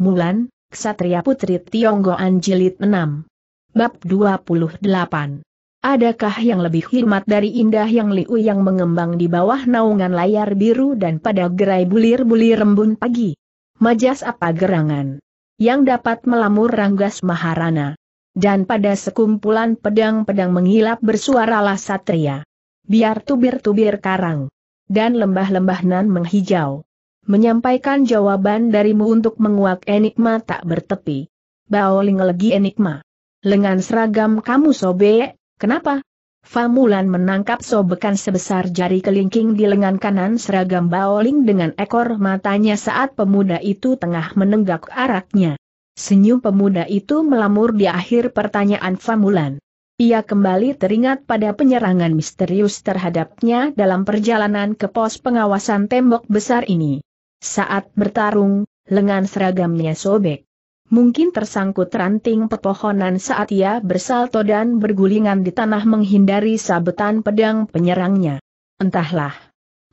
Mulan, Ksatria Putri Tionggoan Jilid 6. Bab 28. Adakah yang lebih hikmat dari indah yang liu yang mengembang di bawah naungan layar biru dan pada gerai bulir-bulir rembun pagi? Majas apa gerangan? Yang dapat melamur ranggas maharana. Dan pada sekumpulan pedang-pedang mengilap bersuaralah satria. Biar tubir-tubir karang. Dan lembah-lembah nan menghijau menyampaikan jawaban darimu untuk menguak enigma tak bertepi. Baoling lagi enigma. Lengan seragam kamu sobek, kenapa? Famulan menangkap sobekan sebesar jari kelingking di lengan kanan seragam Baoling dengan ekor matanya saat pemuda itu tengah menenggak araknya. Senyum pemuda itu melamur di akhir pertanyaan Famulan. Ia kembali teringat pada penyerangan misterius terhadapnya dalam perjalanan ke pos pengawasan tembok besar ini. Saat bertarung, lengan seragamnya sobek. Mungkin tersangkut ranting pepohonan saat ia bersalto dan bergulingan di tanah menghindari sabetan pedang penyerangnya. Entahlah.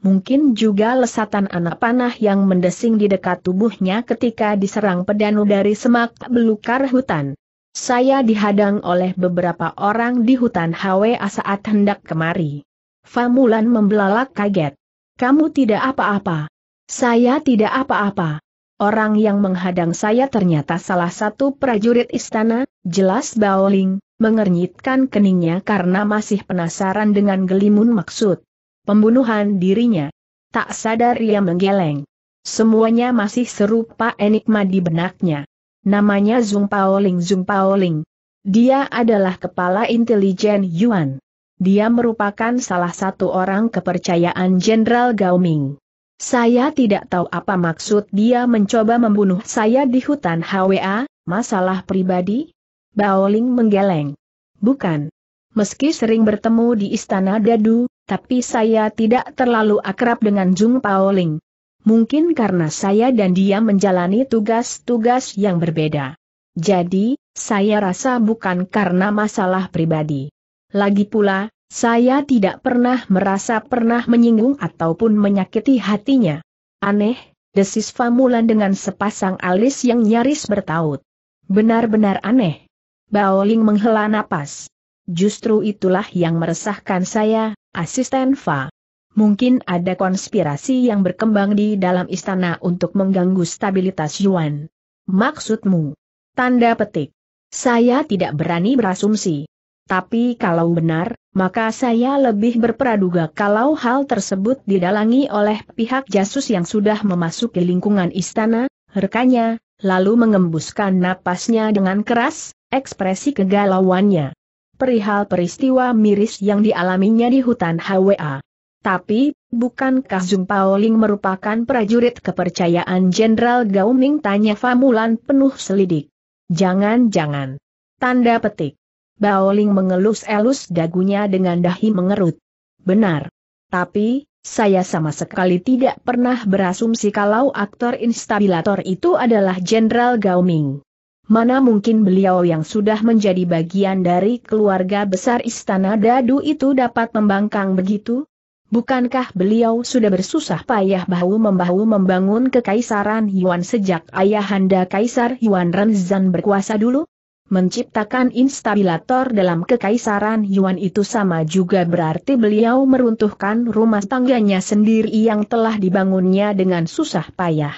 Mungkin juga lesatan anak panah yang mendesing di dekat tubuhnya ketika diserang pedanu dari semak belukar hutan. Saya dihadang oleh beberapa orang di hutan HWA saat hendak kemari. Famulan membelalak kaget. Kamu tidak apa-apa. Saya tidak apa-apa. Orang yang menghadang saya ternyata salah satu prajurit istana, jelas Baoling, mengernyitkan keningnya karena masih penasaran dengan gelimun maksud. Pembunuhan dirinya. Tak sadar ia menggeleng. Semuanya masih serupa enigma di benaknya. Namanya Zung Paoling Zung Paoling. Dia adalah kepala intelijen Yuan. Dia merupakan salah satu orang kepercayaan Jenderal Gao Ming. Saya tidak tahu apa maksud dia mencoba membunuh saya di hutan HWA, masalah pribadi? Baoling menggeleng. Bukan. Meski sering bertemu di istana Dadu, tapi saya tidak terlalu akrab dengan Jung Paoling. Mungkin karena saya dan dia menjalani tugas-tugas yang berbeda. Jadi, saya rasa bukan karena masalah pribadi. Lagi pula, saya tidak pernah merasa pernah menyinggung ataupun menyakiti hatinya. Aneh, desis Famulan dengan sepasang alis yang nyaris bertaut. Benar-benar aneh. Baoling menghela napas. Justru itulah yang meresahkan saya, asisten Fa. Mungkin ada konspirasi yang berkembang di dalam istana untuk mengganggu stabilitas Yuan. Maksudmu? Tanda petik. Saya tidak berani berasumsi tapi kalau benar, maka saya lebih berperaduga kalau hal tersebut didalangi oleh pihak jasus yang sudah memasuki lingkungan istana, rekannya, lalu mengembuskan napasnya dengan keras, ekspresi kegalauannya. Perihal peristiwa miris yang dialaminya di hutan HWA. Tapi, bukankah Zung Paoling merupakan prajurit kepercayaan Jenderal Gao Ming? Tanya Famulan penuh selidik. Jangan-jangan. Tanda petik. Baoling mengelus-elus dagunya dengan dahi mengerut. Benar. Tapi, saya sama sekali tidak pernah berasumsi kalau aktor instabilator itu adalah Jenderal Gao Ming. Mana mungkin beliau yang sudah menjadi bagian dari keluarga besar Istana Dadu itu dapat membangkang begitu? Bukankah beliau sudah bersusah payah bahu-membahu membangun kekaisaran Yuan sejak ayahanda Kaisar Yuan Renzan berkuasa dulu? Menciptakan instabilator dalam kekaisaran Yuan itu sama juga berarti beliau meruntuhkan rumah tangganya sendiri yang telah dibangunnya dengan susah payah.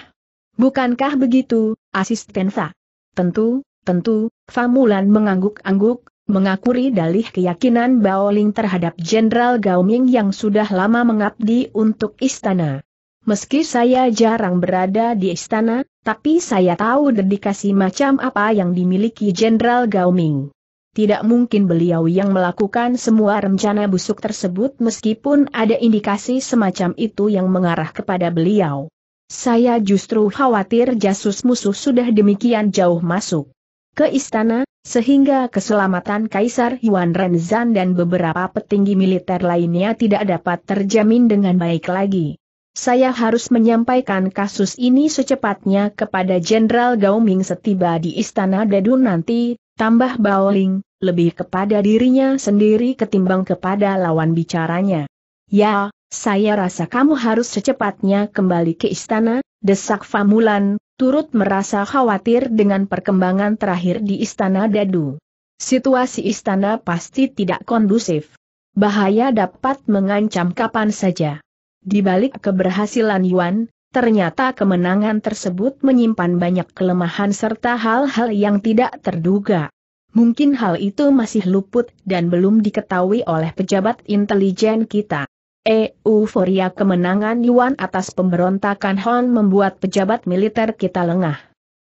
Bukankah begitu, asisten Fa? Tentu, tentu, Famulan mengangguk-angguk, mengakuri dalih keyakinan Baoling terhadap Jenderal Gao Ming yang sudah lama mengabdi untuk istana. Meski saya jarang berada di istana, tapi saya tahu dedikasi macam apa yang dimiliki Jenderal Gao Ming. Tidak mungkin beliau yang melakukan semua rencana busuk tersebut meskipun ada indikasi semacam itu yang mengarah kepada beliau. Saya justru khawatir jasus musuh sudah demikian jauh masuk ke istana, sehingga keselamatan Kaisar Yuan Renzan dan beberapa petinggi militer lainnya tidak dapat terjamin dengan baik lagi saya harus menyampaikan kasus ini secepatnya kepada Jenderal Gaoming setiba di Istana Dadu nanti, tambah Baoling, lebih kepada dirinya sendiri ketimbang kepada lawan bicaranya. Ya, saya rasa kamu harus secepatnya kembali ke istana, desak Famulan, turut merasa khawatir dengan perkembangan terakhir di istana Dadu. Situasi istana pasti tidak kondusif. Bahaya dapat mengancam kapan saja. Di balik keberhasilan Yuan, ternyata kemenangan tersebut menyimpan banyak kelemahan serta hal-hal yang tidak terduga. Mungkin hal itu masih luput dan belum diketahui oleh pejabat intelijen kita. Euforia kemenangan Yuan atas pemberontakan Hon membuat pejabat militer kita lengah.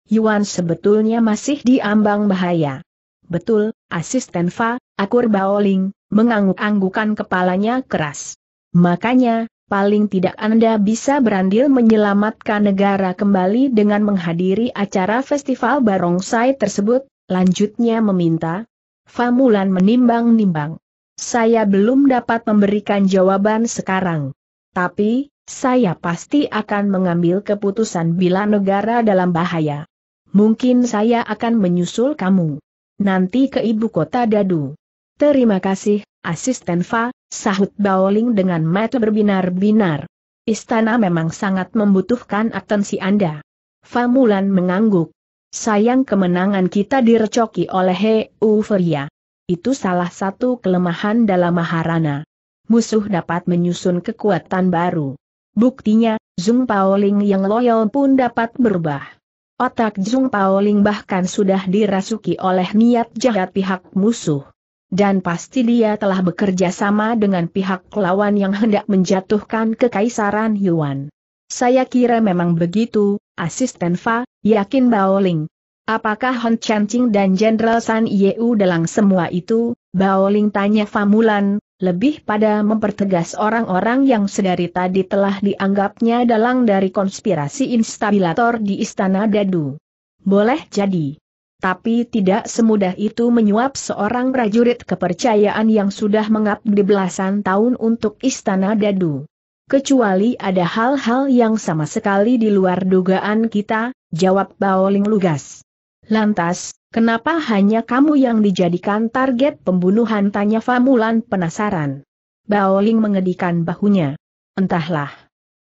Yuan sebetulnya masih diambang bahaya. Betul, asisten Fa, akur Baoling, mengangguk-anggukan kepalanya keras. Makanya, paling tidak Anda bisa berandil menyelamatkan negara kembali dengan menghadiri acara festival barongsai tersebut, lanjutnya meminta. Famulan menimbang-nimbang. Saya belum dapat memberikan jawaban sekarang. Tapi, saya pasti akan mengambil keputusan bila negara dalam bahaya. Mungkin saya akan menyusul kamu. Nanti ke ibu kota Dadu. Terima kasih, Asisten Fa, sahut Baoling dengan mata berbinar-binar. Istana memang sangat membutuhkan atensi Anda. Fa Mulan mengangguk. Sayang kemenangan kita direcoki oleh He Uveria. Itu salah satu kelemahan dalam Maharana. Musuh dapat menyusun kekuatan baru. Buktinya, Zung Paoling yang loyal pun dapat berubah. Otak Zung Paoling bahkan sudah dirasuki oleh niat jahat pihak musuh dan pasti dia telah bekerja sama dengan pihak lawan yang hendak menjatuhkan kekaisaran Yuan. Saya kira memang begitu, asisten Fa, yakin Bao Ling. Apakah Hon Chancing dan Jenderal San Yeu dalam semua itu, Bao Ling tanya Fa Mulan, lebih pada mempertegas orang-orang yang sedari tadi telah dianggapnya dalang dari konspirasi instabilator di Istana Dadu. Boleh jadi tapi tidak semudah itu menyuap seorang prajurit kepercayaan yang sudah mengabdi belasan tahun untuk istana dadu. Kecuali ada hal-hal yang sama sekali di luar dugaan kita, jawab Baoling lugas. Lantas, kenapa hanya kamu yang dijadikan target pembunuhan tanya Famulan penasaran. Baoling mengedikan bahunya. Entahlah.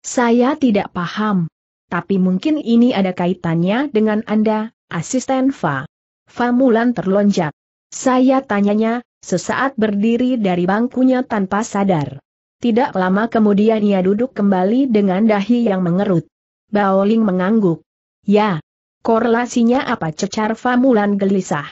Saya tidak paham. Tapi mungkin ini ada kaitannya dengan Anda, Asisten Fa. Fa Mulan terlonjak. Saya tanyanya, sesaat berdiri dari bangkunya tanpa sadar. Tidak lama kemudian ia duduk kembali dengan dahi yang mengerut. Bao Ling mengangguk. Ya. Korelasinya apa cecar Fa Mulan gelisah.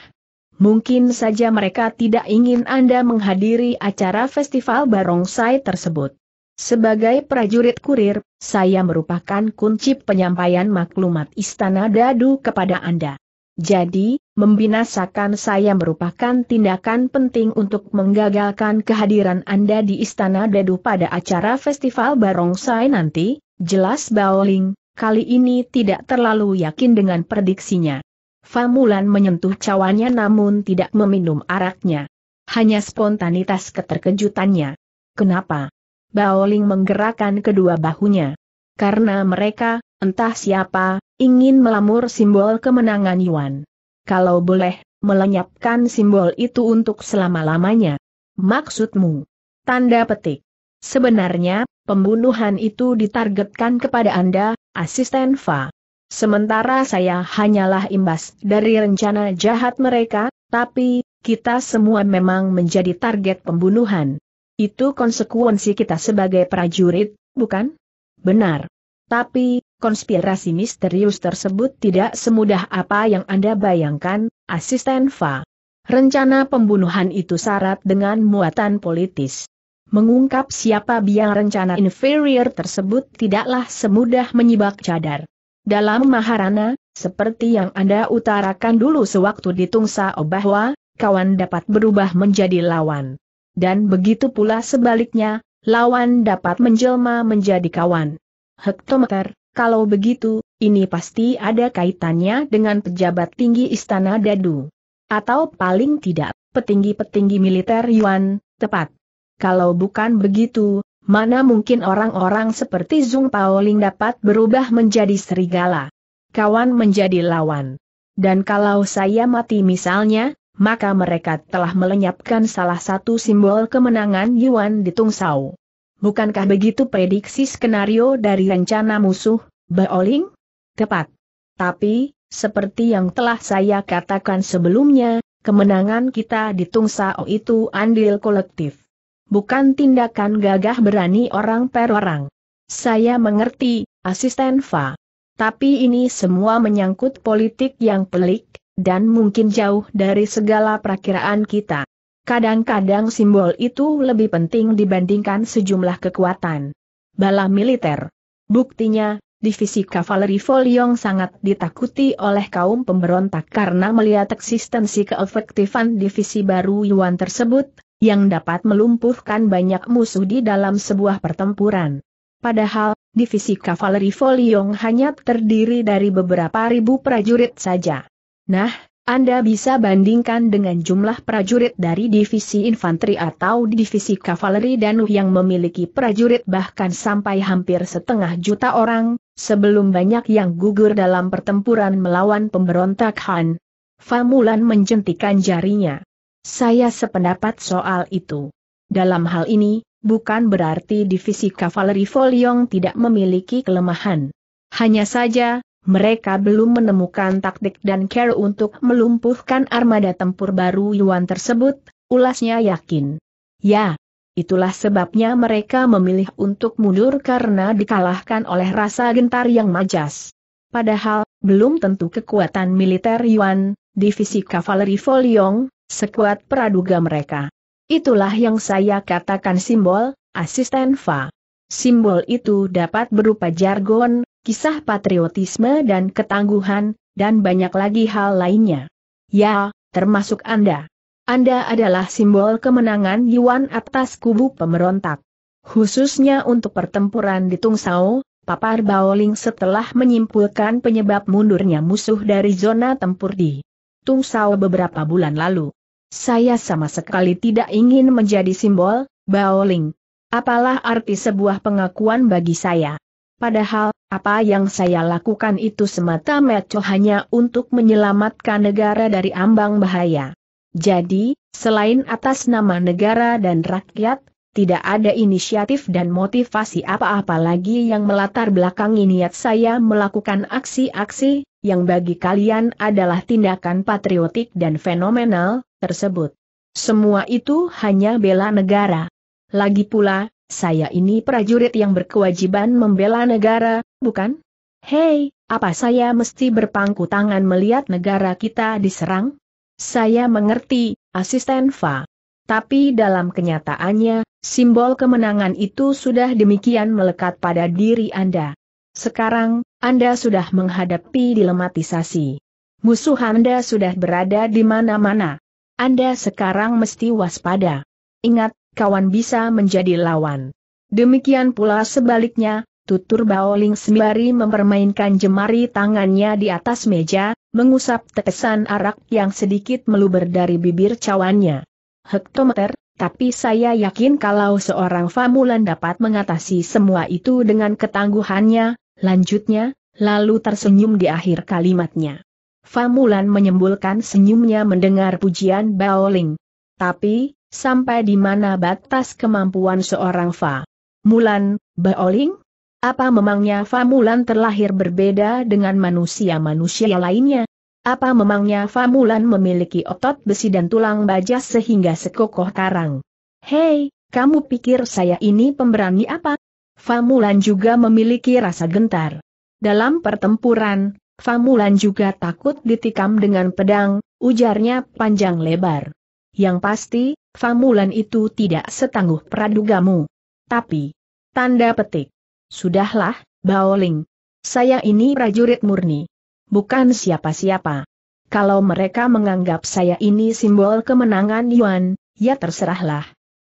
Mungkin saja mereka tidak ingin Anda menghadiri acara festival barongsai tersebut. Sebagai prajurit kurir, saya merupakan kunci penyampaian maklumat Istana Dadu kepada Anda. Jadi, membinasakan saya merupakan tindakan penting untuk menggagalkan kehadiran Anda di Istana Dadu pada acara Festival Barongsai nanti, jelas Baoling, kali ini tidak terlalu yakin dengan prediksinya. Famulan menyentuh cawannya namun tidak meminum araknya. Hanya spontanitas keterkejutannya. Kenapa? Baoling menggerakkan kedua bahunya. Karena mereka, entah siapa, ingin melamur simbol kemenangan Yuan. Kalau boleh, melenyapkan simbol itu untuk selama-lamanya. Maksudmu? Tanda petik. Sebenarnya, pembunuhan itu ditargetkan kepada Anda, asisten Fa. Sementara saya hanyalah imbas dari rencana jahat mereka, tapi, kita semua memang menjadi target pembunuhan. Itu konsekuensi kita sebagai prajurit, bukan? Benar. Tapi, konspirasi misterius tersebut tidak semudah apa yang Anda bayangkan, asisten Fa. Rencana pembunuhan itu syarat dengan muatan politis. Mengungkap siapa biang rencana inferior tersebut tidaklah semudah menyibak cadar. Dalam Maharana, seperti yang Anda utarakan dulu sewaktu ditungsa, obahwa, bahwa, kawan dapat berubah menjadi lawan dan begitu pula sebaliknya, lawan dapat menjelma menjadi kawan. Hektometer, kalau begitu, ini pasti ada kaitannya dengan pejabat tinggi Istana Dadu. Atau paling tidak, petinggi-petinggi militer Yuan, tepat. Kalau bukan begitu, mana mungkin orang-orang seperti Zung Paoling dapat berubah menjadi serigala. Kawan menjadi lawan. Dan kalau saya mati misalnya, maka mereka telah melenyapkan salah satu simbol kemenangan Yuan di Tungsau. Bukankah begitu prediksi skenario dari rencana musuh, Baoling? Tepat. Tapi, seperti yang telah saya katakan sebelumnya, kemenangan kita di Tungsao itu andil kolektif. Bukan tindakan gagah berani orang per orang. Saya mengerti, asisten Fa. Tapi ini semua menyangkut politik yang pelik, dan mungkin jauh dari segala perkiraan kita. Kadang-kadang simbol itu lebih penting dibandingkan sejumlah kekuatan. Bala militer. Buktinya, divisi kavaleri Volyong sangat ditakuti oleh kaum pemberontak karena melihat eksistensi keefektifan divisi baru Yuan tersebut, yang dapat melumpuhkan banyak musuh di dalam sebuah pertempuran. Padahal, divisi kavaleri Volyong hanya terdiri dari beberapa ribu prajurit saja. Nah, Anda bisa bandingkan dengan jumlah prajurit dari divisi infanteri atau divisi kavaleri Danu yang memiliki prajurit bahkan sampai hampir setengah juta orang, sebelum banyak yang gugur dalam pertempuran melawan pemberontak Han. Famulan menjentikan jarinya. Saya sependapat soal itu. Dalam hal ini, bukan berarti divisi kavaleri Foliong tidak memiliki kelemahan. Hanya saja, mereka belum menemukan taktik dan care untuk melumpuhkan armada tempur baru Yuan tersebut, ulasnya yakin. Ya, itulah sebabnya mereka memilih untuk mundur karena dikalahkan oleh rasa gentar yang majas. Padahal, belum tentu kekuatan militer Yuan, divisi kavaleri Foliong, sekuat praduga mereka. Itulah yang saya katakan simbol, asisten Fa. Simbol itu dapat berupa jargon, kisah patriotisme dan ketangguhan, dan banyak lagi hal lainnya. Ya, termasuk Anda. Anda adalah simbol kemenangan Yuan atas kubu pemberontak. Khususnya untuk pertempuran di Tungsao, Papar Baoling setelah menyimpulkan penyebab mundurnya musuh dari zona tempur di Tungsao beberapa bulan lalu. Saya sama sekali tidak ingin menjadi simbol, Baoling. Apalah arti sebuah pengakuan bagi saya? Padahal, apa yang saya lakukan itu semata-mata hanya untuk menyelamatkan negara dari ambang bahaya. Jadi, selain atas nama negara dan rakyat, tidak ada inisiatif dan motivasi apa-apa lagi yang melatar belakangi niat saya melakukan aksi-aksi, yang bagi kalian adalah tindakan patriotik dan fenomenal, tersebut. Semua itu hanya bela negara. Lagi pula, saya ini prajurit yang berkewajiban membela negara, bukan? Hei, apa saya mesti berpangku tangan melihat negara kita diserang? Saya mengerti, asisten Fa. Tapi dalam kenyataannya, simbol kemenangan itu sudah demikian melekat pada diri Anda. Sekarang, Anda sudah menghadapi dilematisasi. Musuh Anda sudah berada di mana-mana. Anda sekarang mesti waspada. Ingat, kawan bisa menjadi lawan. Demikian pula sebaliknya, tutur Baoling sembari mempermainkan jemari tangannya di atas meja, mengusap tepesan arak yang sedikit meluber dari bibir cawannya. Hektometer, tapi saya yakin kalau seorang Famulan dapat mengatasi semua itu dengan ketangguhannya, lanjutnya, lalu tersenyum di akhir kalimatnya. Famulan menyembulkan senyumnya mendengar pujian Baoling. Tapi, sampai di mana batas kemampuan seorang Fa. Mulan, Baoling? Apa memangnya Fa Mulan terlahir berbeda dengan manusia-manusia lainnya? Apa memangnya Fa Mulan memiliki otot besi dan tulang baja sehingga sekokoh karang? Hei, kamu pikir saya ini pemberani apa? Fa Mulan juga memiliki rasa gentar. Dalam pertempuran, Fa Mulan juga takut ditikam dengan pedang, ujarnya panjang lebar. Yang pasti, famulan itu tidak setangguh pradugamu. Tapi, tanda petik. Sudahlah, Baoling. Saya ini prajurit murni. Bukan siapa-siapa. Kalau mereka menganggap saya ini simbol kemenangan Yuan, ya terserahlah.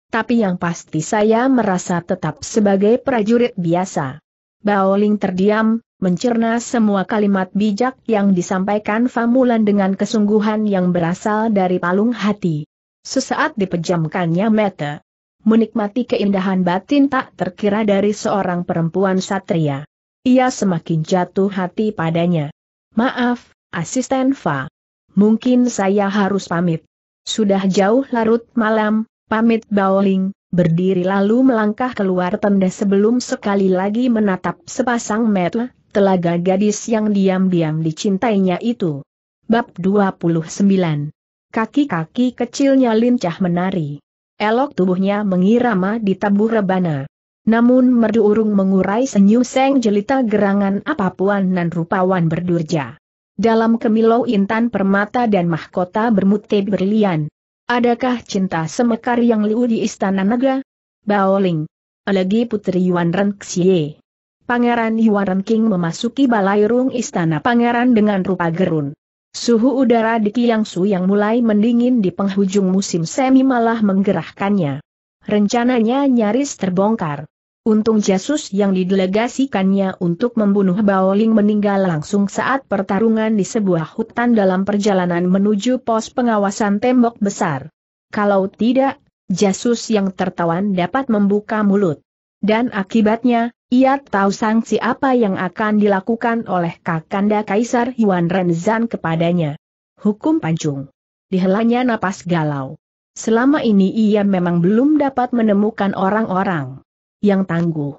Tapi yang pasti saya merasa tetap sebagai prajurit biasa. Baoling terdiam, mencerna semua kalimat bijak yang disampaikan Famulan dengan kesungguhan yang berasal dari palung hati. Sesaat dipejamkannya mata. Menikmati keindahan batin tak terkira dari seorang perempuan satria. Ia semakin jatuh hati padanya. Maaf, asisten Fa. Mungkin saya harus pamit. Sudah jauh larut malam, pamit Baoling, berdiri lalu melangkah keluar tenda sebelum sekali lagi menatap sepasang mata, telaga gadis yang diam-diam dicintainya itu. Bab 29 Kaki-kaki kecilnya lincah menari. Elok tubuhnya mengirama di tabuh rebana. Namun merdu urung mengurai senyum seng jelita gerangan apapuan nan rupawan berdurja. Dalam kemilau intan permata dan mahkota bermute berlian. Adakah cinta semekar yang liu di istana naga? Baoling. Elegi putri Yuan Renxie. Pangeran Yuan Renking memasuki balairung istana pangeran dengan rupa gerun. Suhu udara di Kiangsu yang mulai mendingin di penghujung musim semi malah menggerahkannya. Rencananya nyaris terbongkar. Untung jasus yang didelegasikannya untuk membunuh Baoling meninggal langsung saat pertarungan di sebuah hutan dalam perjalanan menuju pos pengawasan tembok besar. Kalau tidak, jasus yang tertawan dapat membuka mulut. Dan akibatnya, ia tahu sanksi apa yang akan dilakukan oleh Kakanda Kaisar Yuan Renzan kepadanya. Hukum pancung. Dihelanya napas galau. Selama ini ia memang belum dapat menemukan orang-orang yang tangguh.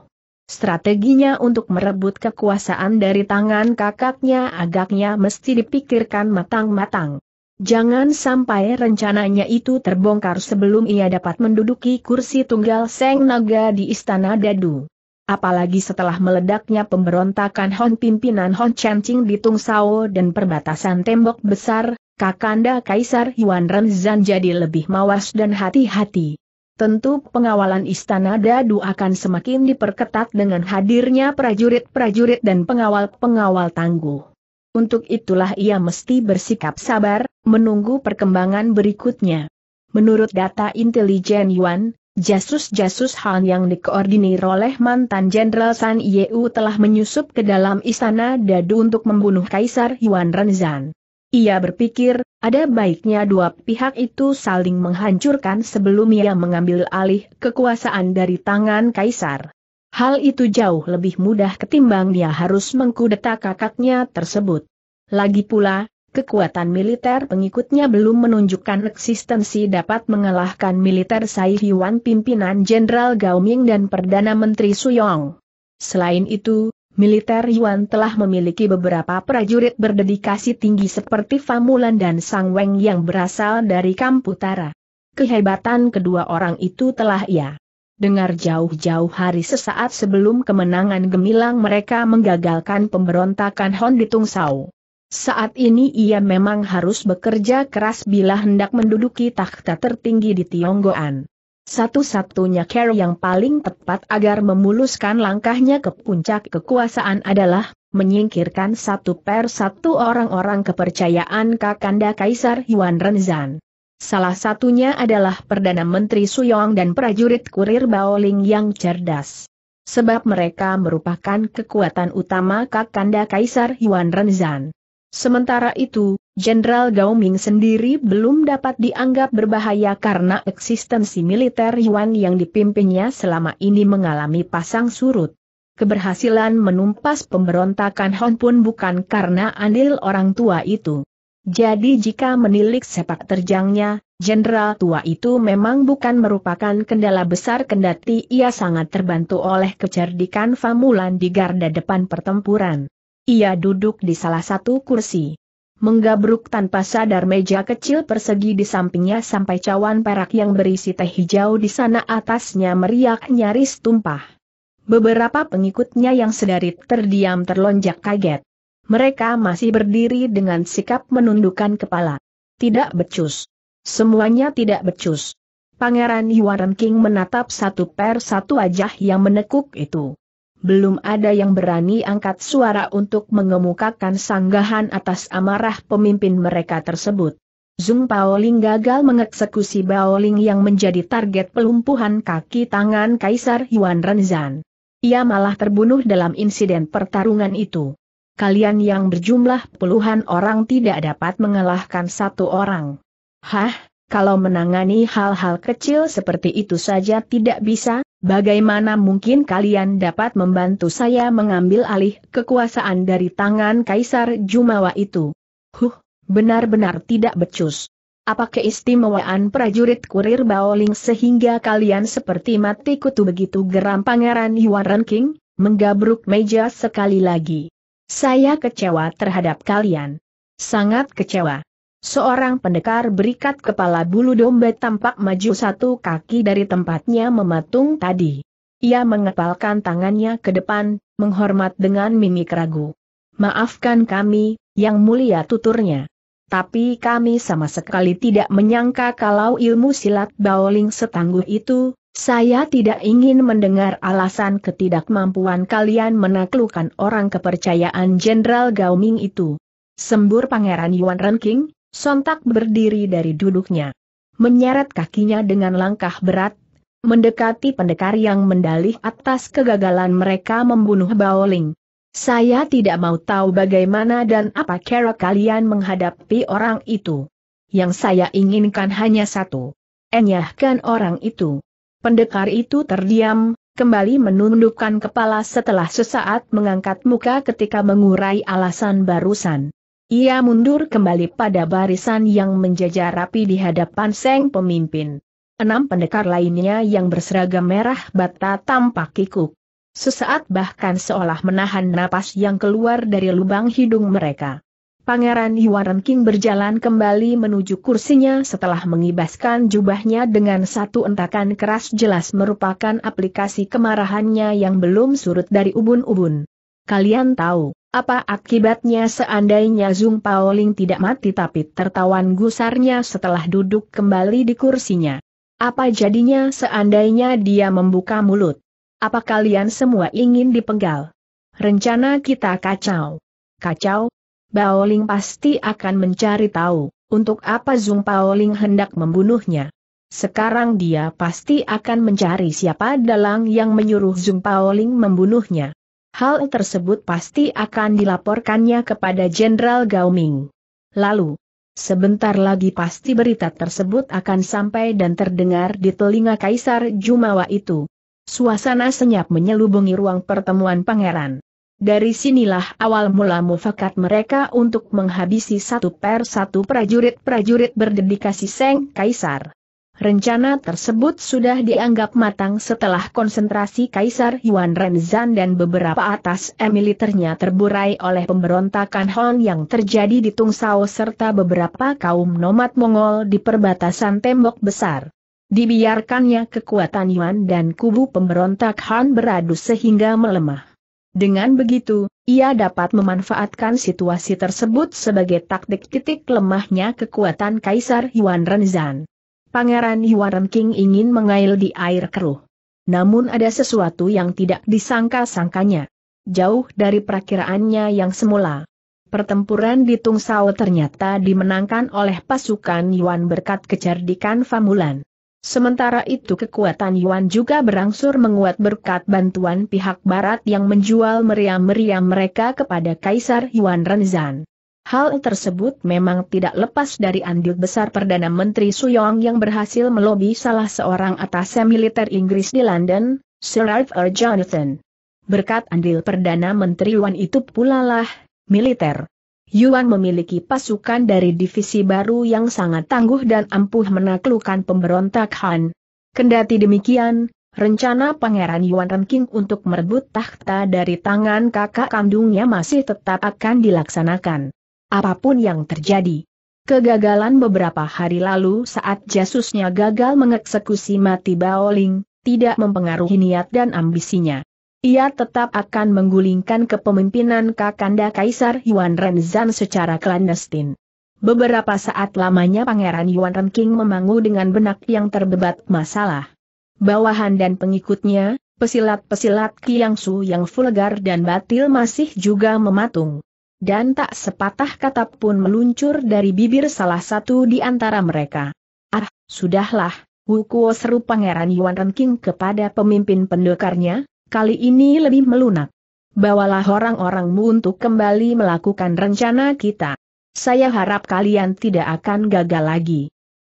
Strateginya untuk merebut kekuasaan dari tangan kakaknya agaknya mesti dipikirkan matang-matang. Jangan sampai rencananya itu terbongkar sebelum ia dapat menduduki kursi tunggal Seng Naga di Istana Dadu. Apalagi setelah meledaknya pemberontakan Hon pimpinan Hon Chancing di Tung Sao dan perbatasan tembok besar, Kakanda Kaisar Yuan Renzan jadi lebih mawas dan hati-hati. Tentu pengawalan istana dadu akan semakin diperketat dengan hadirnya prajurit-prajurit dan pengawal-pengawal tangguh. Untuk itulah ia mesti bersikap sabar, menunggu perkembangan berikutnya. Menurut data intelijen Yuan, jasus-jasus Han yang dikoordinir oleh mantan Jenderal San Yeu telah menyusup ke dalam istana Dadu untuk membunuh Kaisar Yuan Renzan. Ia berpikir, ada baiknya dua pihak itu saling menghancurkan sebelum ia mengambil alih kekuasaan dari tangan Kaisar. Hal itu jauh lebih mudah ketimbang dia harus mengkudeta kakaknya tersebut. Lagi pula, kekuatan militer pengikutnya belum menunjukkan eksistensi dapat mengalahkan militer Sai Yuan pimpinan Jenderal Gao Ming dan Perdana Menteri Su Yong. Selain itu, militer Yuan telah memiliki beberapa prajurit berdedikasi tinggi seperti Famulan dan Sang Weng yang berasal dari Kamputara. Kehebatan kedua orang itu telah ia dengar jauh-jauh hari sesaat sebelum kemenangan gemilang mereka menggagalkan pemberontakan Hon di Sau. Saat ini ia memang harus bekerja keras bila hendak menduduki takhta tertinggi di Tionggoan. Satu-satunya care yang paling tepat agar memuluskan langkahnya ke puncak kekuasaan adalah menyingkirkan satu per satu orang-orang kepercayaan Kakanda Kaisar Yuan Renzan. Salah satunya adalah Perdana Menteri Suyong dan prajurit kurir Baoling yang cerdas. Sebab mereka merupakan kekuatan utama Kakanda Kaisar Yuan Renzan. Sementara itu, Jenderal Gao Ming sendiri belum dapat dianggap berbahaya karena eksistensi militer Yuan yang dipimpinnya selama ini mengalami pasang surut. Keberhasilan menumpas pemberontakan Hon pun bukan karena andil orang tua itu. Jadi jika menilik sepak terjangnya, jenderal tua itu memang bukan merupakan kendala besar kendati ia sangat terbantu oleh kecerdikan Famulan di garda depan pertempuran. Ia duduk di salah satu kursi. Menggabruk tanpa sadar meja kecil persegi di sampingnya sampai cawan perak yang berisi teh hijau di sana atasnya meriak nyaris tumpah. Beberapa pengikutnya yang sedari terdiam terlonjak kaget. Mereka masih berdiri dengan sikap menundukkan kepala. Tidak becus. Semuanya tidak becus. Pangeran Yuan King menatap satu per satu wajah yang menekuk itu. Belum ada yang berani angkat suara untuk mengemukakan sanggahan atas amarah pemimpin mereka tersebut. Zung Paoling gagal mengeksekusi Baoling yang menjadi target pelumpuhan kaki tangan Kaisar Yuan Renzan. Ia malah terbunuh dalam insiden pertarungan itu kalian yang berjumlah puluhan orang tidak dapat mengalahkan satu orang. Hah, kalau menangani hal-hal kecil seperti itu saja tidak bisa, bagaimana mungkin kalian dapat membantu saya mengambil alih kekuasaan dari tangan Kaisar Jumawa itu? Huh, benar-benar tidak becus. Apa keistimewaan prajurit kurir Baoling sehingga kalian seperti mati kutu begitu geram Pangeran Yuan Renking, menggabruk meja sekali lagi. Saya kecewa terhadap kalian. Sangat kecewa. Seorang pendekar berikat kepala bulu domba tampak maju satu kaki dari tempatnya mematung tadi. Ia mengepalkan tangannya ke depan, menghormat dengan mimik ragu. Maafkan kami, yang mulia tuturnya. Tapi kami sama sekali tidak menyangka kalau ilmu silat bowling setangguh itu, saya tidak ingin mendengar alasan ketidakmampuan kalian menaklukkan orang kepercayaan Jenderal Gaoming itu. Sembur Pangeran Yuan Renking, sontak berdiri dari duduknya. Menyeret kakinya dengan langkah berat, mendekati pendekar yang mendalih atas kegagalan mereka membunuh Baoling. Saya tidak mau tahu bagaimana dan apa cara kalian menghadapi orang itu. Yang saya inginkan hanya satu. Enyahkan orang itu. Pendekar itu terdiam, kembali menundukkan kepala setelah sesaat mengangkat muka ketika mengurai alasan barusan. Ia mundur kembali pada barisan yang menjajar rapi di hadapan Seng pemimpin. Enam pendekar lainnya yang berseragam merah bata tampak kikuk. Sesaat bahkan seolah menahan napas yang keluar dari lubang hidung mereka. Pangeran Yuan King berjalan kembali menuju kursinya setelah mengibaskan jubahnya dengan satu entakan keras jelas merupakan aplikasi kemarahannya yang belum surut dari ubun-ubun. Kalian tahu, apa akibatnya seandainya Zung Paoling tidak mati tapi tertawan gusarnya setelah duduk kembali di kursinya? Apa jadinya seandainya dia membuka mulut? Apa kalian semua ingin dipenggal? Rencana kita kacau. Kacau, Baoling pasti akan mencari tahu, untuk apa Zung Paoling hendak membunuhnya. Sekarang dia pasti akan mencari siapa dalang yang menyuruh Zung Paoling membunuhnya. Hal tersebut pasti akan dilaporkannya kepada Jenderal Gao Ming. Lalu, Sebentar lagi pasti berita tersebut akan sampai dan terdengar di telinga Kaisar Jumawa itu. Suasana senyap menyelubungi ruang pertemuan pangeran. Dari sinilah awal mula mufakat mereka untuk menghabisi satu per satu prajurit-prajurit berdedikasi Seng Kaisar. Rencana tersebut sudah dianggap matang setelah konsentrasi Kaisar Yuan Renzan dan beberapa atas militernya terburai oleh pemberontakan Hon yang terjadi di Tungsao serta beberapa kaum nomad Mongol di perbatasan tembok besar. Dibiarkannya kekuatan Yuan dan kubu pemberontak Han beradu sehingga melemah. Dengan begitu, ia dapat memanfaatkan situasi tersebut sebagai taktik titik lemahnya kekuatan Kaisar Yuan Renzan. Pangeran Yuan Renking ingin mengail di air keruh. Namun ada sesuatu yang tidak disangka-sangkanya. Jauh dari perakiraannya yang semula. Pertempuran di Tungsao ternyata dimenangkan oleh pasukan Yuan berkat kecerdikan Famulan. Sementara itu kekuatan Yuan juga berangsur menguat berkat bantuan pihak barat yang menjual meriam-meriam mereka kepada Kaisar Yuan Renzan. Hal tersebut memang tidak lepas dari andil besar Perdana Menteri Su Suyong yang berhasil melobi salah seorang atas militer Inggris di London, Sir Arthur Jonathan. Berkat andil Perdana Menteri Yuan itu pula lah, militer Yuan memiliki pasukan dari divisi baru yang sangat tangguh dan ampuh menaklukkan pemberontak Han. Kendati demikian, rencana Pangeran Yuan Renking untuk merebut tahta dari tangan kakak kandungnya masih tetap akan dilaksanakan. Apapun yang terjadi. Kegagalan beberapa hari lalu saat jasusnya gagal mengeksekusi mati Baoling, tidak mempengaruhi niat dan ambisinya. Ia tetap akan menggulingkan kepemimpinan Kakanda Kaisar Yuan Renzan secara clandestin. Beberapa saat lamanya Pangeran Yuan Renking memangu dengan benak yang terbebat masalah. Bawahan dan pengikutnya, pesilat-pesilat Su yang vulgar dan batil masih juga mematung. Dan tak sepatah kata pun meluncur dari bibir salah satu di antara mereka. Ah, sudahlah, Kuo seru Pangeran Yuan Renking kepada pemimpin pendekarnya, kali ini lebih melunak. Bawalah orang-orangmu untuk kembali melakukan rencana kita. Saya harap kalian tidak akan gagal lagi.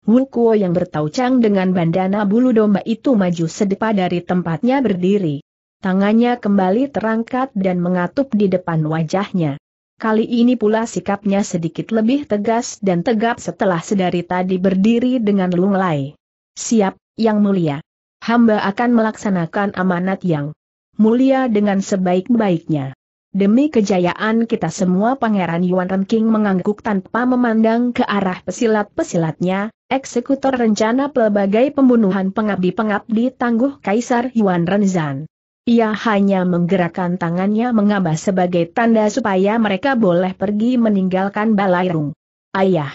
Wu Kuo yang bertaucang dengan bandana bulu domba itu maju sedepa dari tempatnya berdiri. Tangannya kembali terangkat dan mengatup di depan wajahnya. Kali ini pula sikapnya sedikit lebih tegas dan tegap setelah sedari tadi berdiri dengan lunglai. Siap, Yang Mulia. Hamba akan melaksanakan amanat yang mulia dengan sebaik-baiknya. Demi kejayaan kita semua Pangeran Yuan Renking mengangguk tanpa memandang ke arah pesilat-pesilatnya, eksekutor rencana pelbagai pembunuhan pengabdi-pengabdi tangguh Kaisar Yuan Renzan. Ia hanya menggerakkan tangannya mengabas sebagai tanda supaya mereka boleh pergi meninggalkan Balairung. Ayah!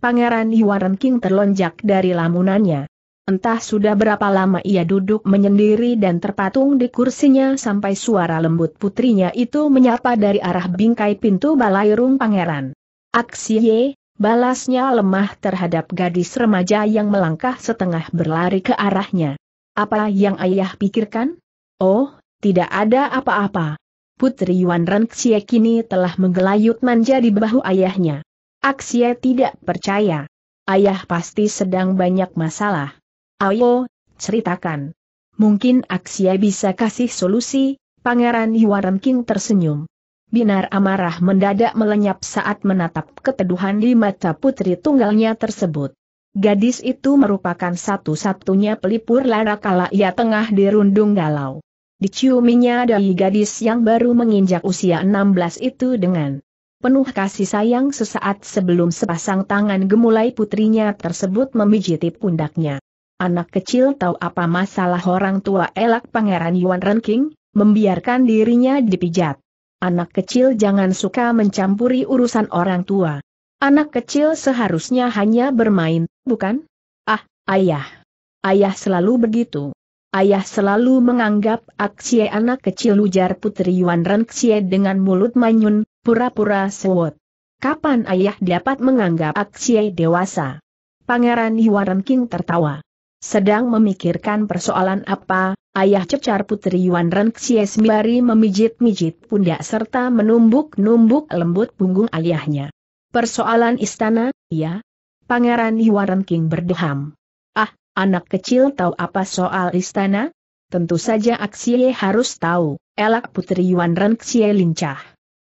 Pangeran Yuan Renking terlonjak dari lamunannya. Entah sudah berapa lama ia duduk menyendiri dan terpatung di kursinya sampai suara lembut putrinya itu menyapa dari arah bingkai pintu balai balairung pangeran. Aksi ye, balasnya lemah terhadap gadis remaja yang melangkah setengah berlari ke arahnya. Apa yang ayah pikirkan? Oh, tidak ada apa-apa. Putri Yuan Renxie kini telah menggelayut manja di bahu ayahnya. Aksia tidak percaya. Ayah pasti sedang banyak masalah. Ayo, ceritakan. Mungkin Aksia bisa kasih solusi, Pangeran Yuan King tersenyum. Binar amarah mendadak melenyap saat menatap keteduhan di mata putri tunggalnya tersebut. Gadis itu merupakan satu-satunya pelipur lara kala ia tengah dirundung galau. Diciuminya dari gadis yang baru menginjak usia 16 itu dengan penuh kasih sayang sesaat sebelum sepasang tangan gemulai putrinya tersebut memijiti pundaknya. Anak kecil tahu apa masalah orang tua elak Pangeran Yuan Renking, membiarkan dirinya dipijat. Anak kecil jangan suka mencampuri urusan orang tua. Anak kecil seharusnya hanya bermain, bukan? Ah, ayah. Ayah selalu begitu. Ayah selalu menganggap aksi anak kecil ujar Putri Yuan Renxie dengan mulut manyun, pura-pura sewot. Kapan ayah dapat menganggap aksi dewasa? Pangeran Yuan Renking tertawa. Sedang memikirkan persoalan apa, ayah cecar putri Yuan Ren Xiesmiari memijit-mijit pundak serta menumbuk-numbuk lembut punggung ayahnya. Persoalan istana, ya? Pangeran Yuan King berdeham. Ah, anak kecil tahu apa soal istana? Tentu saja Aksie harus tahu, elak putri Yuan Ren Xie lincah.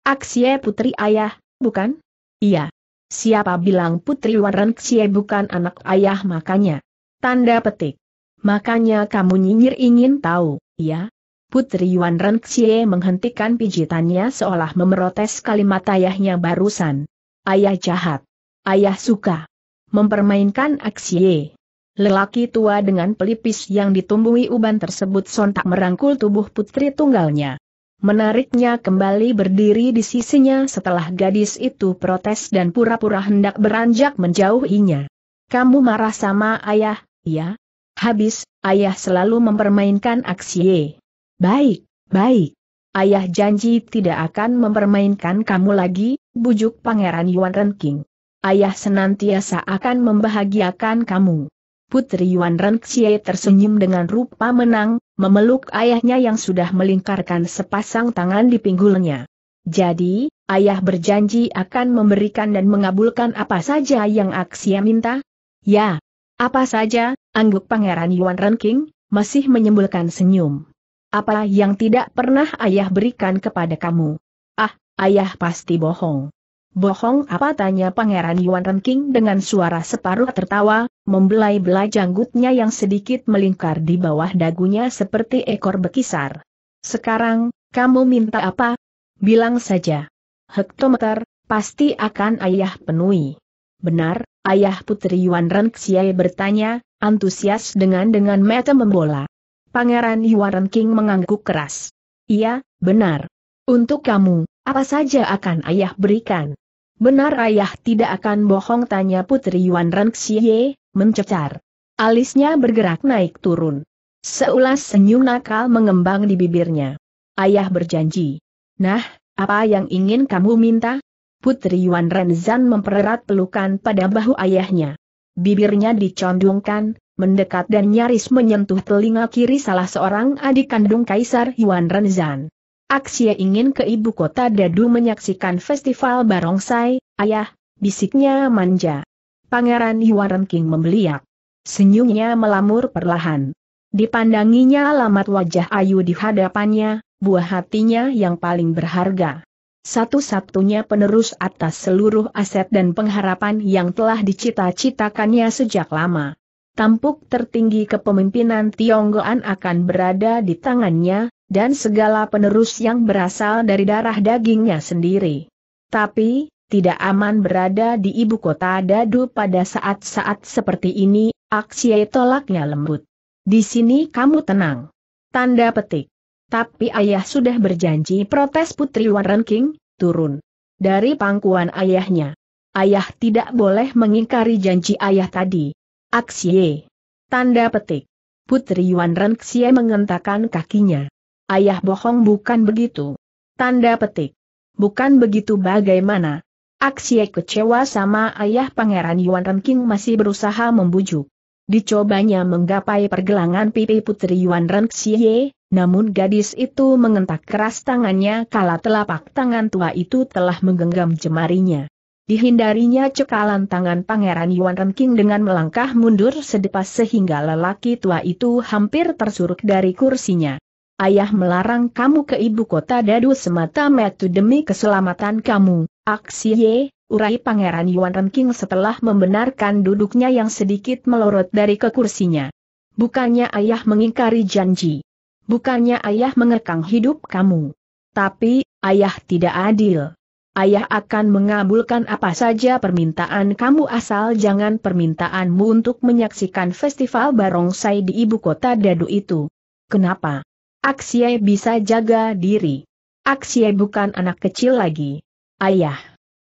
Aksie putri ayah, bukan? Iya. Siapa bilang putri Yuan Ren Xie bukan anak ayah makanya? Tanda petik. Makanya kamu nyinyir ingin tahu, ya? Putri Yuan Renxie menghentikan pijitannya seolah memerotes kalimat ayahnya barusan. Ayah jahat. Ayah suka. Mempermainkan aksie. Lelaki tua dengan pelipis yang ditumbuhi uban tersebut sontak merangkul tubuh putri tunggalnya. Menariknya kembali berdiri di sisinya setelah gadis itu protes dan pura-pura hendak beranjak menjauhinya. Kamu marah sama ayah, Ya, habis, ayah selalu mempermainkan Aksie. Baik, baik. Ayah janji tidak akan mempermainkan kamu lagi, bujuk Pangeran Yuan Renqing. Ayah senantiasa akan membahagiakan kamu. Putri Yuan Renxie tersenyum dengan rupa menang, memeluk ayahnya yang sudah melingkarkan sepasang tangan di pinggulnya. Jadi, ayah berjanji akan memberikan dan mengabulkan apa saja yang Aksia minta? Ya, apa saja, angguk Pangeran Yuan Renking, masih menyembulkan senyum. Apa yang tidak pernah ayah berikan kepada kamu? Ah, ayah pasti bohong. Bohong apa tanya Pangeran Yuan Renking dengan suara separuh tertawa, membelai-belai janggutnya yang sedikit melingkar di bawah dagunya seperti ekor bekisar. Sekarang, kamu minta apa? Bilang saja. Hektometer, pasti akan ayah penuhi. Benar, Ayah Putri Yuan Ren bertanya, antusias dengan dengan mata membola. Pangeran Yuan Ren King mengangguk keras. Iya, benar. Untuk kamu, apa saja akan ayah berikan? Benar ayah tidak akan bohong tanya Putri Yuan Ren Xiai, mencecar. Alisnya bergerak naik turun. Seulas senyum nakal mengembang di bibirnya. Ayah berjanji. Nah, apa yang ingin kamu minta? Putri Yuan Renzan mempererat pelukan pada bahu ayahnya. Bibirnya dicondongkan, mendekat dan nyaris menyentuh telinga kiri salah seorang adik kandung Kaisar Yuan Renzan. Aksia ingin ke ibu kota Dadu menyaksikan festival barongsai, ayah, bisiknya manja. Pangeran Yuan King membeliak. Senyumnya melamur perlahan. Dipandanginya alamat wajah ayu di hadapannya, buah hatinya yang paling berharga satu-satunya penerus atas seluruh aset dan pengharapan yang telah dicita-citakannya sejak lama. Tampuk tertinggi kepemimpinan Tionggoan akan berada di tangannya, dan segala penerus yang berasal dari darah dagingnya sendiri. Tapi, tidak aman berada di ibu kota Dadu pada saat-saat seperti ini, Aksi tolaknya lembut. Di sini kamu tenang. Tanda petik. Tapi ayah sudah berjanji protes Putri Warren King, turun dari pangkuan ayahnya. Ayah tidak boleh mengingkari janji ayah tadi. Aksie. Tanda petik. Putri Yuan Renxie mengentakkan kakinya. Ayah bohong bukan begitu. Tanda petik. Bukan begitu bagaimana. Aksie kecewa sama ayah pangeran Yuan King masih berusaha membujuk. Dicobanya menggapai pergelangan pipi Putri Yuan Renxie, namun gadis itu mengentak keras tangannya kala telapak tangan tua itu telah menggenggam jemarinya. Dihindarinya cekalan tangan Pangeran Yuan Renking dengan melangkah mundur sedepas sehingga lelaki tua itu hampir tersuruk dari kursinya. Ayah melarang kamu ke ibu kota dadu semata metu demi keselamatan kamu, aksi ye, urai Pangeran Yuan Renking setelah membenarkan duduknya yang sedikit melorot dari ke kursinya. Bukannya ayah mengingkari janji, Bukannya ayah mengekang hidup kamu. Tapi, ayah tidak adil. Ayah akan mengabulkan apa saja permintaan kamu asal jangan permintaanmu untuk menyaksikan festival barongsai di ibu kota Dadu itu. Kenapa? Aksie bisa jaga diri. Aksie bukan anak kecil lagi. Ayah.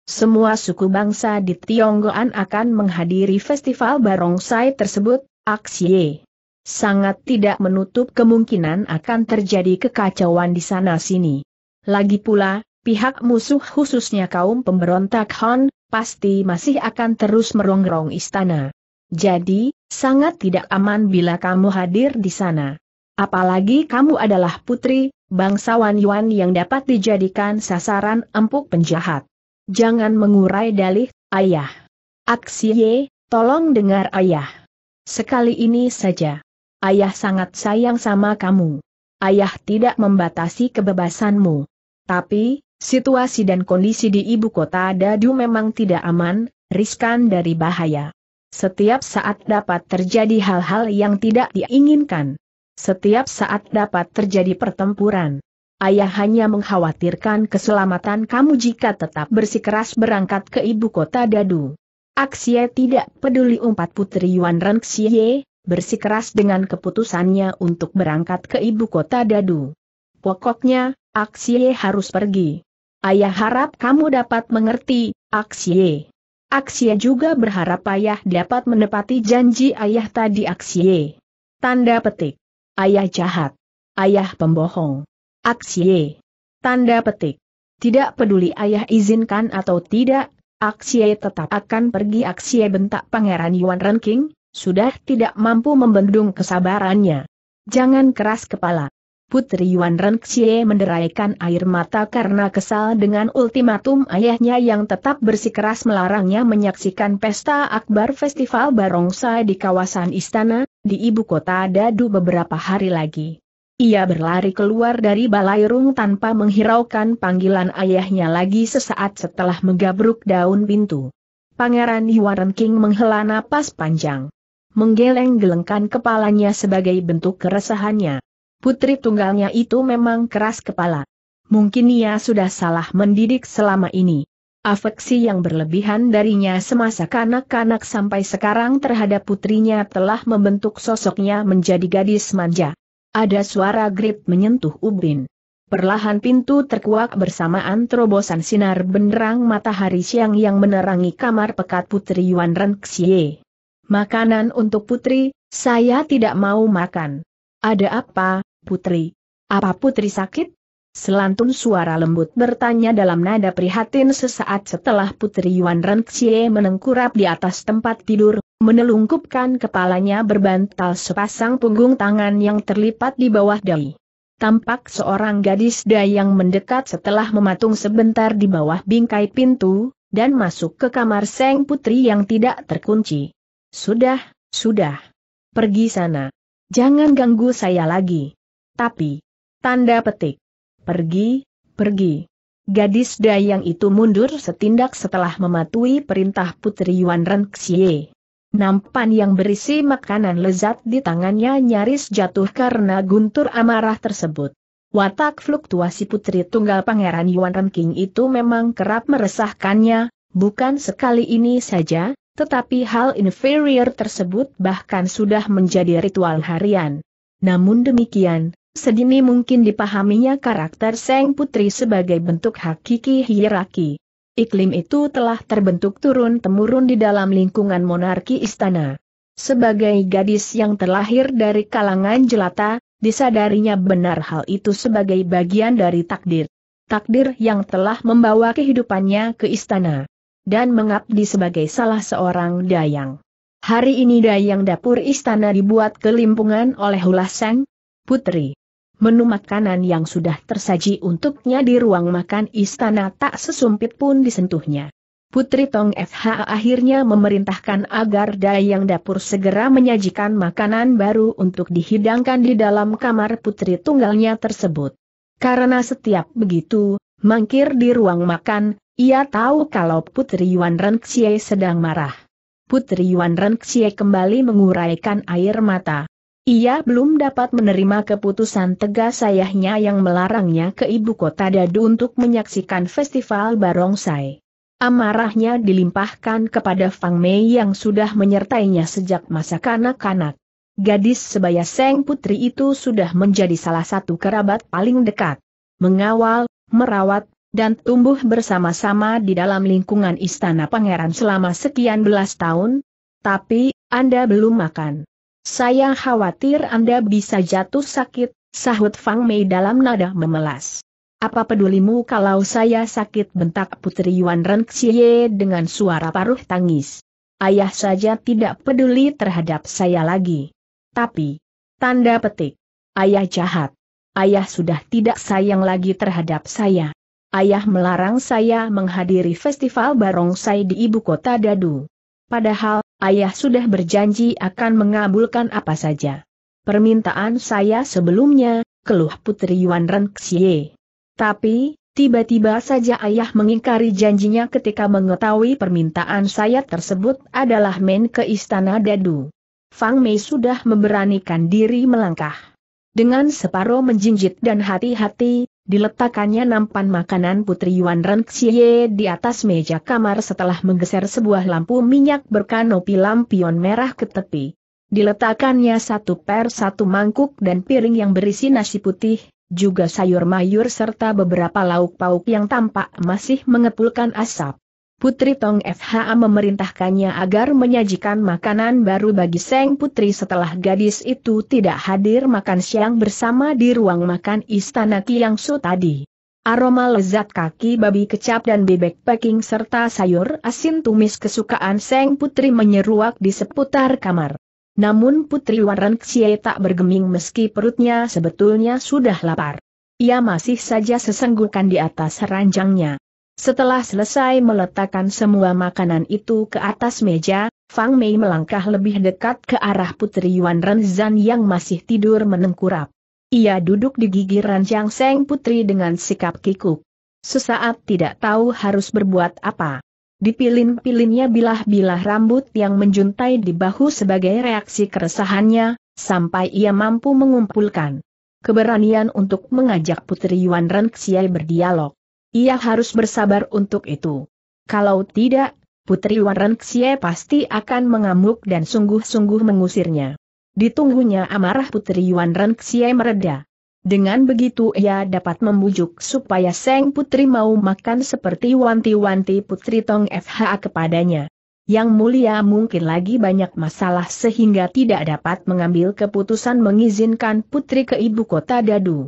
Semua suku bangsa di Tionggoan akan menghadiri festival barongsai tersebut, Aksie. Sangat tidak menutup kemungkinan akan terjadi kekacauan di sana-sini. Lagi pula, pihak musuh khususnya kaum pemberontak Han, pasti masih akan terus merongrong istana. Jadi, sangat tidak aman bila kamu hadir di sana. Apalagi kamu adalah putri, bangsawan Yuan yang dapat dijadikan sasaran empuk penjahat. Jangan mengurai dalih, ayah. Aksi Ye, tolong dengar ayah. Sekali ini saja. Ayah sangat sayang sama kamu. Ayah tidak membatasi kebebasanmu. Tapi, situasi dan kondisi di ibu kota Dadu memang tidak aman, riskan dari bahaya. Setiap saat dapat terjadi hal-hal yang tidak diinginkan. Setiap saat dapat terjadi pertempuran. Ayah hanya mengkhawatirkan keselamatan kamu jika tetap bersikeras berangkat ke ibu kota Dadu. Aksie tidak peduli empat putri Yuan Renxie, bersikeras dengan keputusannya untuk berangkat ke ibu kota Dadu. Pokoknya, Aksie harus pergi. Ayah harap kamu dapat mengerti, Aksie. Aksie juga berharap ayah dapat menepati janji ayah tadi Aksie. Tanda petik. Ayah jahat. Ayah pembohong. Aksie. Tanda petik. Tidak peduli ayah izinkan atau tidak, Aksie tetap akan pergi Aksie bentak Pangeran Yuan Renking, sudah tidak mampu membendung kesabarannya. Jangan keras kepala. Putri Yuan Renxie menderaikan air mata karena kesal dengan ultimatum ayahnya yang tetap bersikeras melarangnya menyaksikan pesta akbar festival barongsai di kawasan istana, di ibu kota Dadu beberapa hari lagi. Ia berlari keluar dari balairung tanpa menghiraukan panggilan ayahnya lagi sesaat setelah menggabruk daun pintu. Pangeran Yuan menghela napas panjang menggeleng-gelengkan kepalanya sebagai bentuk keresahannya. Putri tunggalnya itu memang keras kepala. Mungkin ia sudah salah mendidik selama ini. Afeksi yang berlebihan darinya semasa kanak-kanak sampai sekarang terhadap putrinya telah membentuk sosoknya menjadi gadis manja. Ada suara grip menyentuh ubin. Perlahan pintu terkuak bersamaan terobosan sinar benderang matahari siang yang menerangi kamar pekat Putri Yuan Renxie. Makanan untuk putri, saya tidak mau makan. Ada apa, putri? Apa putri sakit? Selantun suara lembut bertanya dalam nada prihatin sesaat setelah Putri Yuan Renxie menengkurap di atas tempat tidur, menelungkupkan kepalanya berbantal sepasang punggung tangan yang terlipat di bawah dahi. Tampak seorang gadis dayang mendekat setelah mematung sebentar di bawah bingkai pintu, dan masuk ke kamar Seng Putri yang tidak terkunci. Sudah, sudah. Pergi sana. Jangan ganggu saya lagi. Tapi, tanda petik. Pergi, pergi. Gadis Dayang itu mundur setindak setelah mematuhi perintah Putri Yuan Renxie. Nampan yang berisi makanan lezat di tangannya nyaris jatuh karena guntur amarah tersebut. Watak fluktuasi putri tunggal pangeran Yuan King itu memang kerap meresahkannya, bukan sekali ini saja, tetapi hal inferior tersebut bahkan sudah menjadi ritual harian. Namun demikian, sedini mungkin dipahaminya karakter Seng Putri sebagai bentuk hakiki hierarki. Iklim itu telah terbentuk turun-temurun di dalam lingkungan monarki istana. Sebagai gadis yang terlahir dari kalangan jelata, disadarinya benar hal itu sebagai bagian dari takdir takdir yang telah membawa kehidupannya ke istana dan mengabdi sebagai salah seorang dayang. Hari ini dayang dapur istana dibuat kelimpungan oleh Hulaseng, putri. Menu makanan yang sudah tersaji untuknya di ruang makan istana tak sesumpit pun disentuhnya. Putri Tong FH akhirnya memerintahkan agar dayang dapur segera menyajikan makanan baru untuk dihidangkan di dalam kamar putri tunggalnya tersebut. Karena setiap begitu, mangkir di ruang makan, ia tahu kalau Putri Yuan Renxie sedang marah. Putri Yuan Renxie kembali menguraikan air mata. Ia belum dapat menerima keputusan tegas ayahnya yang melarangnya ke ibu kota Dadu untuk menyaksikan festival barongsai. Amarahnya dilimpahkan kepada Fang Mei yang sudah menyertainya sejak masa kanak-kanak. Gadis sebaya Seng Putri itu sudah menjadi salah satu kerabat paling dekat. Mengawal, merawat, dan tumbuh bersama-sama di dalam lingkungan istana pangeran selama sekian belas tahun, tapi, Anda belum makan. Saya khawatir Anda bisa jatuh sakit, sahut Fang Mei dalam nada memelas. Apa pedulimu kalau saya sakit bentak Putri Yuan Renxie dengan suara paruh tangis. Ayah saja tidak peduli terhadap saya lagi. Tapi, tanda petik, ayah jahat. Ayah sudah tidak sayang lagi terhadap saya ayah melarang saya menghadiri festival barongsai di ibu kota Dadu. Padahal, ayah sudah berjanji akan mengabulkan apa saja. Permintaan saya sebelumnya, keluh Putri Yuan Renxie. Tapi, tiba-tiba saja ayah mengingkari janjinya ketika mengetahui permintaan saya tersebut adalah men ke istana Dadu. Fang Mei sudah memberanikan diri melangkah. Dengan separuh menjinjit dan hati-hati, Diletakkannya nampan makanan Putri Yuan Renxie di atas meja kamar setelah menggeser sebuah lampu minyak berkanopi lampion merah ke tepi. Diletakkannya satu per satu mangkuk dan piring yang berisi nasi putih, juga sayur mayur serta beberapa lauk pauk yang tampak masih mengepulkan asap. Putri Tong FHA memerintahkannya agar menyajikan makanan baru bagi Seng Putri setelah gadis itu tidak hadir makan siang bersama di ruang makan Istana Kiangsu tadi. Aroma lezat kaki babi kecap dan bebek packing serta sayur asin tumis kesukaan Seng Putri menyeruak di seputar kamar. Namun Putri Waran Xie tak bergeming meski perutnya sebetulnya sudah lapar. Ia masih saja sesenggukan di atas ranjangnya. Setelah selesai meletakkan semua makanan itu ke atas meja, Fang Mei melangkah lebih dekat ke arah Putri Yuan Renzan yang masih tidur menengkurap. Ia duduk di gigi ranjang Seng Putri dengan sikap kikuk. Sesaat tidak tahu harus berbuat apa. Dipilin-pilinnya bilah-bilah rambut yang menjuntai di bahu sebagai reaksi keresahannya, sampai ia mampu mengumpulkan keberanian untuk mengajak Putri Yuan Renxiai berdialog. Ia harus bersabar untuk itu. Kalau tidak, Putri Wan Renxie pasti akan mengamuk dan sungguh-sungguh mengusirnya. Ditunggunya amarah Putri Wan Renxie mereda. Dengan begitu ia dapat membujuk supaya Seng Putri mau makan seperti wanti-wanti Putri Tong FH kepadanya. Yang mulia mungkin lagi banyak masalah sehingga tidak dapat mengambil keputusan mengizinkan putri ke ibu kota Dadu.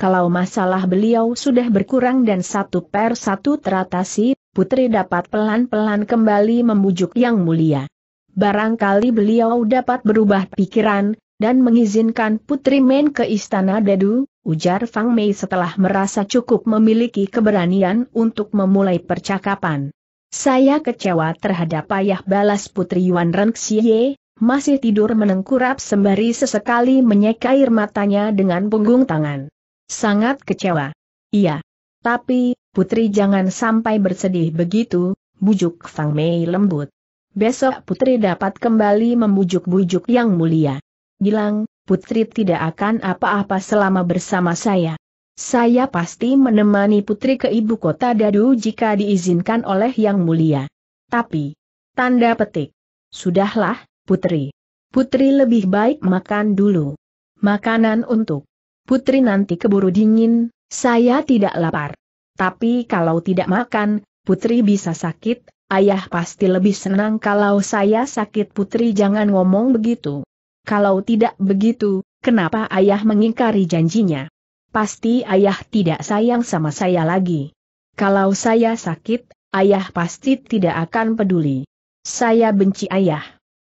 Kalau masalah beliau sudah berkurang dan satu per satu teratasi, putri dapat pelan-pelan kembali membujuk yang mulia. Barangkali beliau dapat berubah pikiran, dan mengizinkan putri main ke istana Dadu, ujar Fang Mei setelah merasa cukup memiliki keberanian untuk memulai percakapan. Saya kecewa terhadap ayah balas putri Yuan Renxie, masih tidur menengkurap sembari sesekali menyeka air matanya dengan punggung tangan. Sangat kecewa. Iya. Tapi, putri jangan sampai bersedih begitu, bujuk Fang Mei lembut. Besok putri dapat kembali membujuk-bujuk yang mulia. Gilang, putri tidak akan apa-apa selama bersama saya. Saya pasti menemani putri ke ibu kota Dadu jika diizinkan oleh yang mulia. Tapi, tanda petik. Sudahlah, putri. Putri lebih baik makan dulu. Makanan untuk Putri nanti keburu dingin, saya tidak lapar. Tapi kalau tidak makan, Putri bisa sakit, ayah pasti lebih senang kalau saya sakit Putri jangan ngomong begitu. Kalau tidak begitu, kenapa ayah mengingkari janjinya? Pasti ayah tidak sayang sama saya lagi. Kalau saya sakit, ayah pasti tidak akan peduli. Saya benci ayah.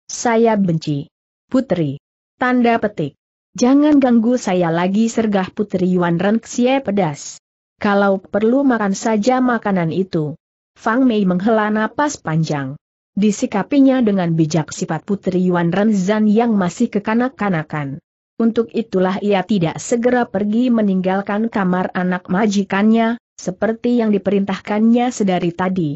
Saya benci. Putri. Tanda petik. Jangan ganggu saya lagi sergah Putri Yuan Renxie pedas. Kalau perlu makan saja makanan itu. Fang Mei menghela napas panjang. Disikapinya dengan bijak sifat Putri Yuan Renzan yang masih kekanak-kanakan. Untuk itulah ia tidak segera pergi meninggalkan kamar anak majikannya, seperti yang diperintahkannya sedari tadi.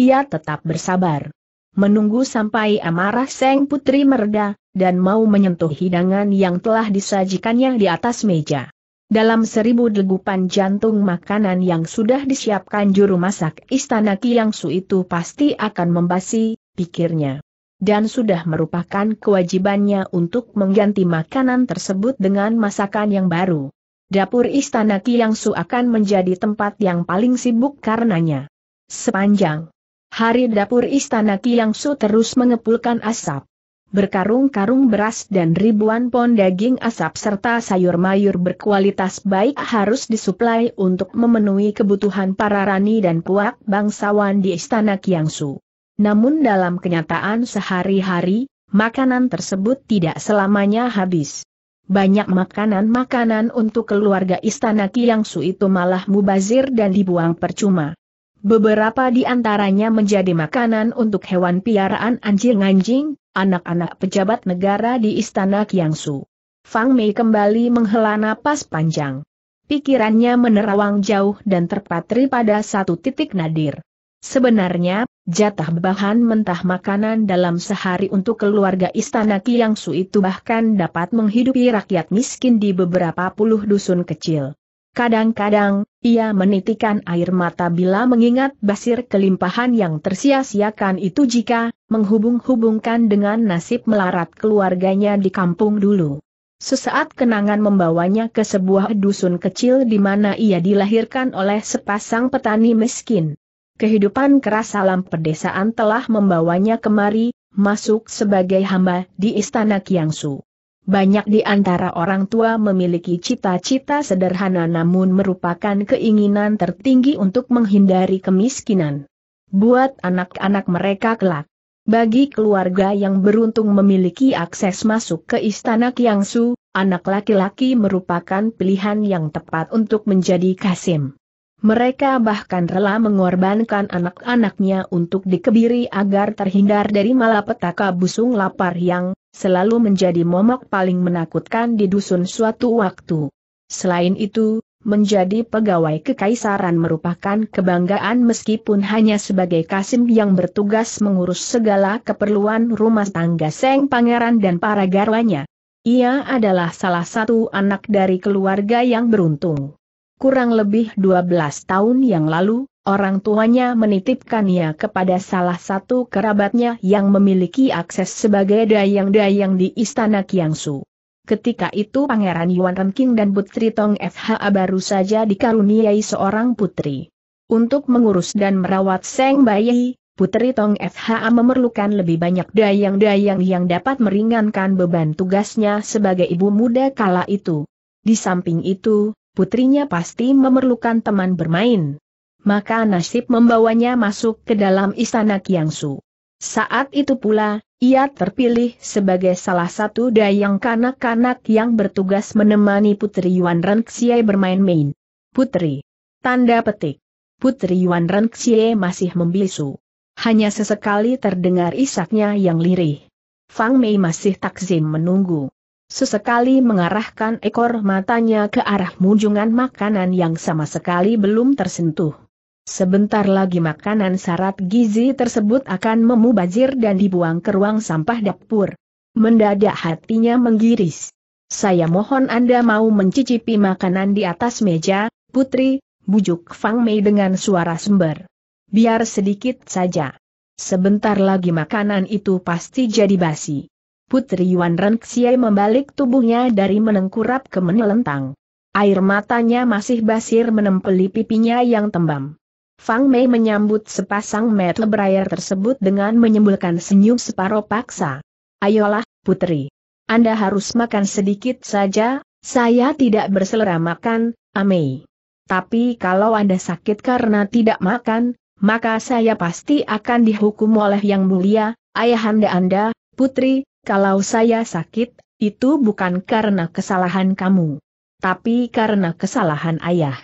Ia tetap bersabar. Menunggu sampai amarah Seng Putri mereda, dan mau menyentuh hidangan yang telah disajikannya di atas meja. Dalam seribu degupan jantung makanan yang sudah disiapkan juru masak istana Su itu pasti akan membasi, pikirnya. Dan sudah merupakan kewajibannya untuk mengganti makanan tersebut dengan masakan yang baru. Dapur istana Su akan menjadi tempat yang paling sibuk karenanya. Sepanjang hari dapur istana Su terus mengepulkan asap berkarung-karung beras dan ribuan pon daging asap serta sayur mayur berkualitas baik harus disuplai untuk memenuhi kebutuhan para rani dan puak bangsawan di Istana Kiangsu. Namun dalam kenyataan sehari-hari, makanan tersebut tidak selamanya habis. Banyak makanan-makanan untuk keluarga Istana Kiangsu itu malah mubazir dan dibuang percuma. Beberapa di antaranya menjadi makanan untuk hewan piaraan anjing-anjing, anak-anak pejabat negara di Istana Kiangsu. Fang Mei kembali menghela napas panjang. Pikirannya menerawang jauh dan terpatri pada satu titik nadir. Sebenarnya, jatah bahan mentah makanan dalam sehari untuk keluarga Istana Kiangsu itu bahkan dapat menghidupi rakyat miskin di beberapa puluh dusun kecil. Kadang-kadang, ia menitikan air mata bila mengingat basir kelimpahan yang tersia-siakan itu jika menghubung-hubungkan dengan nasib melarat keluarganya di kampung dulu. Sesaat kenangan membawanya ke sebuah dusun kecil di mana ia dilahirkan oleh sepasang petani miskin. Kehidupan keras alam pedesaan telah membawanya kemari, masuk sebagai hamba di istana Kiangsu. Banyak di antara orang tua memiliki cita-cita sederhana namun merupakan keinginan tertinggi untuk menghindari kemiskinan. Buat anak-anak mereka kelak. Bagi keluarga yang beruntung memiliki akses masuk ke istana Kiangsu, anak laki-laki merupakan pilihan yang tepat untuk menjadi Kasim. Mereka bahkan rela mengorbankan anak-anaknya untuk dikebiri agar terhindar dari malapetaka busung lapar yang selalu menjadi momok paling menakutkan di dusun suatu waktu. Selain itu, menjadi pegawai kekaisaran merupakan kebanggaan meskipun hanya sebagai Kasim yang bertugas mengurus segala keperluan rumah tangga Seng Pangeran dan para garwanya. Ia adalah salah satu anak dari keluarga yang beruntung. Kurang lebih 12 tahun yang lalu, orang tuanya menitipkannya kepada salah satu kerabatnya yang memiliki akses sebagai dayang-dayang di Istana Kiangsu. Ketika itu Pangeran Yuan Renking dan Putri Tong FHA baru saja dikaruniai seorang putri. Untuk mengurus dan merawat Seng Bayi, Putri Tong FHA memerlukan lebih banyak dayang-dayang yang dapat meringankan beban tugasnya sebagai ibu muda kala itu. Di samping itu, putrinya pasti memerlukan teman bermain maka nasib membawanya masuk ke dalam istana Kiangsu. Saat itu pula, ia terpilih sebagai salah satu dayang kanak-kanak yang bertugas menemani Putri Yuan Renxie bermain-main. Putri. Tanda petik. Putri Yuan Renxie masih membisu. Hanya sesekali terdengar isaknya yang lirih. Fang Mei masih takzim menunggu. Sesekali mengarahkan ekor matanya ke arah munjungan makanan yang sama sekali belum tersentuh. Sebentar lagi makanan sarat gizi tersebut akan memubazir dan dibuang ke ruang sampah dapur. Mendadak hatinya menggiris. Saya mohon Anda mau mencicipi makanan di atas meja, Putri, bujuk Fang Mei dengan suara sumber. Biar sedikit saja. Sebentar lagi makanan itu pasti jadi basi. Putri Yuan Renxiai membalik tubuhnya dari menengkurap ke menelentang. Air matanya masih basir menempeli pipinya yang tembam. Fang Mei menyambut sepasang mata berair tersebut dengan menyembulkan senyum separuh paksa. Ayolah, putri. Anda harus makan sedikit saja, saya tidak berselera makan, Amei. Tapi kalau Anda sakit karena tidak makan, maka saya pasti akan dihukum oleh Yang Mulia, Ayahanda Anda, Putri, kalau saya sakit, itu bukan karena kesalahan kamu. Tapi karena kesalahan ayah.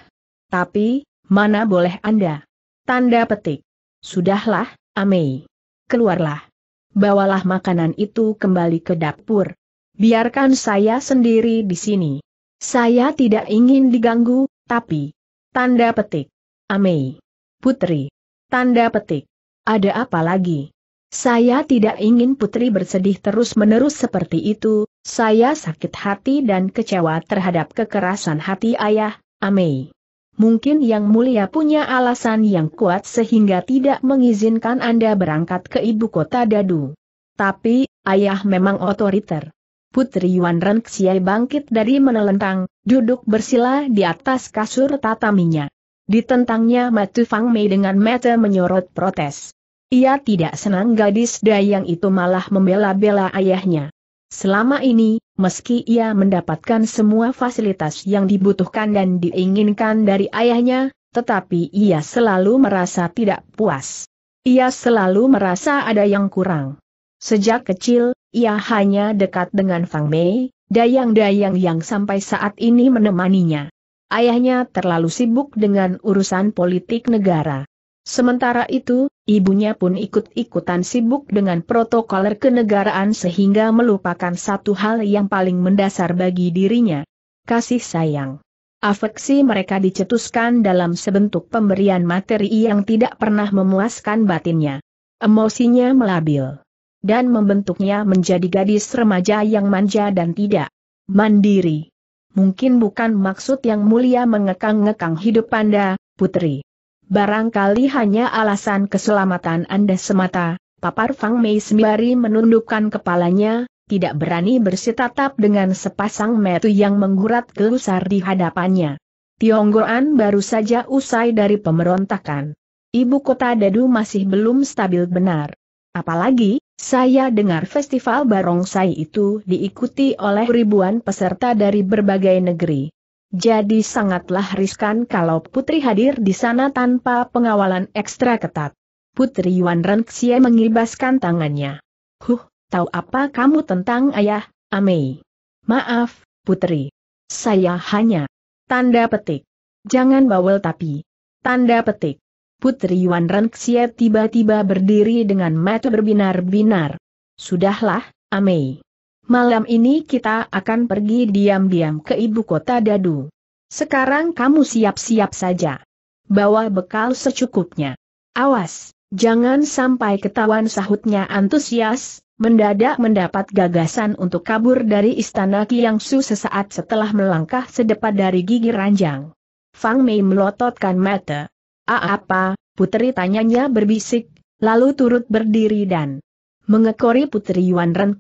Tapi, mana boleh Anda? Tanda petik. Sudahlah, Amei. Keluarlah. Bawalah makanan itu kembali ke dapur. Biarkan saya sendiri di sini. Saya tidak ingin diganggu, tapi... Tanda petik. Amei. Putri. Tanda petik. Ada apa lagi? Saya tidak ingin putri bersedih terus-menerus seperti itu, saya sakit hati dan kecewa terhadap kekerasan hati ayah, Amei. Mungkin Yang Mulia punya alasan yang kuat sehingga tidak mengizinkan Anda berangkat ke ibu kota Dadu. Tapi, ayah memang otoriter. Putri Yuan Renxiai bangkit dari menelentang, duduk bersila di atas kasur tataminya. Ditentangnya Matu Fang Mei dengan mata menyorot protes. Ia tidak senang gadis dayang itu malah membela-bela ayahnya. Selama ini, meski ia mendapatkan semua fasilitas yang dibutuhkan dan diinginkan dari ayahnya, tetapi ia selalu merasa tidak puas. Ia selalu merasa ada yang kurang. Sejak kecil, ia hanya dekat dengan Fang Mei, dayang-dayang yang sampai saat ini menemaninya. Ayahnya terlalu sibuk dengan urusan politik negara. Sementara itu, ibunya pun ikut-ikutan sibuk dengan protokoler kenegaraan sehingga melupakan satu hal yang paling mendasar bagi dirinya. Kasih sayang. Afeksi mereka dicetuskan dalam sebentuk pemberian materi yang tidak pernah memuaskan batinnya. Emosinya melabil. Dan membentuknya menjadi gadis remaja yang manja dan tidak mandiri. Mungkin bukan maksud yang mulia mengekang-ngekang hidup Anda, Putri. Barangkali hanya alasan keselamatan Anda semata, Papar Fang Mei sembari menundukkan kepalanya, tidak berani bersitatap dengan sepasang metu yang menggurat gelusar di hadapannya. Tionggoan baru saja usai dari pemberontakan. Ibu kota Dadu masih belum stabil benar. Apalagi, saya dengar festival barongsai itu diikuti oleh ribuan peserta dari berbagai negeri. Jadi sangatlah riskan kalau putri hadir di sana tanpa pengawalan ekstra ketat. Putri Yuan Renxie mengibaskan tangannya. Huh, tahu apa kamu tentang ayah, Amei? Maaf, putri. Saya hanya. Tanda petik. Jangan bawel tapi. Tanda petik. Putri Yuan Renxie tiba-tiba berdiri dengan mata berbinar-binar. Sudahlah, Amei. Malam ini kita akan pergi diam-diam ke ibu kota Dadu. Sekarang kamu siap-siap saja. Bawa bekal secukupnya. Awas, jangan sampai ketahuan sahutnya antusias, mendadak mendapat gagasan untuk kabur dari istana Su sesaat setelah melangkah sedepat dari gigi ranjang. Fang Mei melototkan mata. A apa, putri tanyanya berbisik, lalu turut berdiri dan mengekori putri Yuan Ren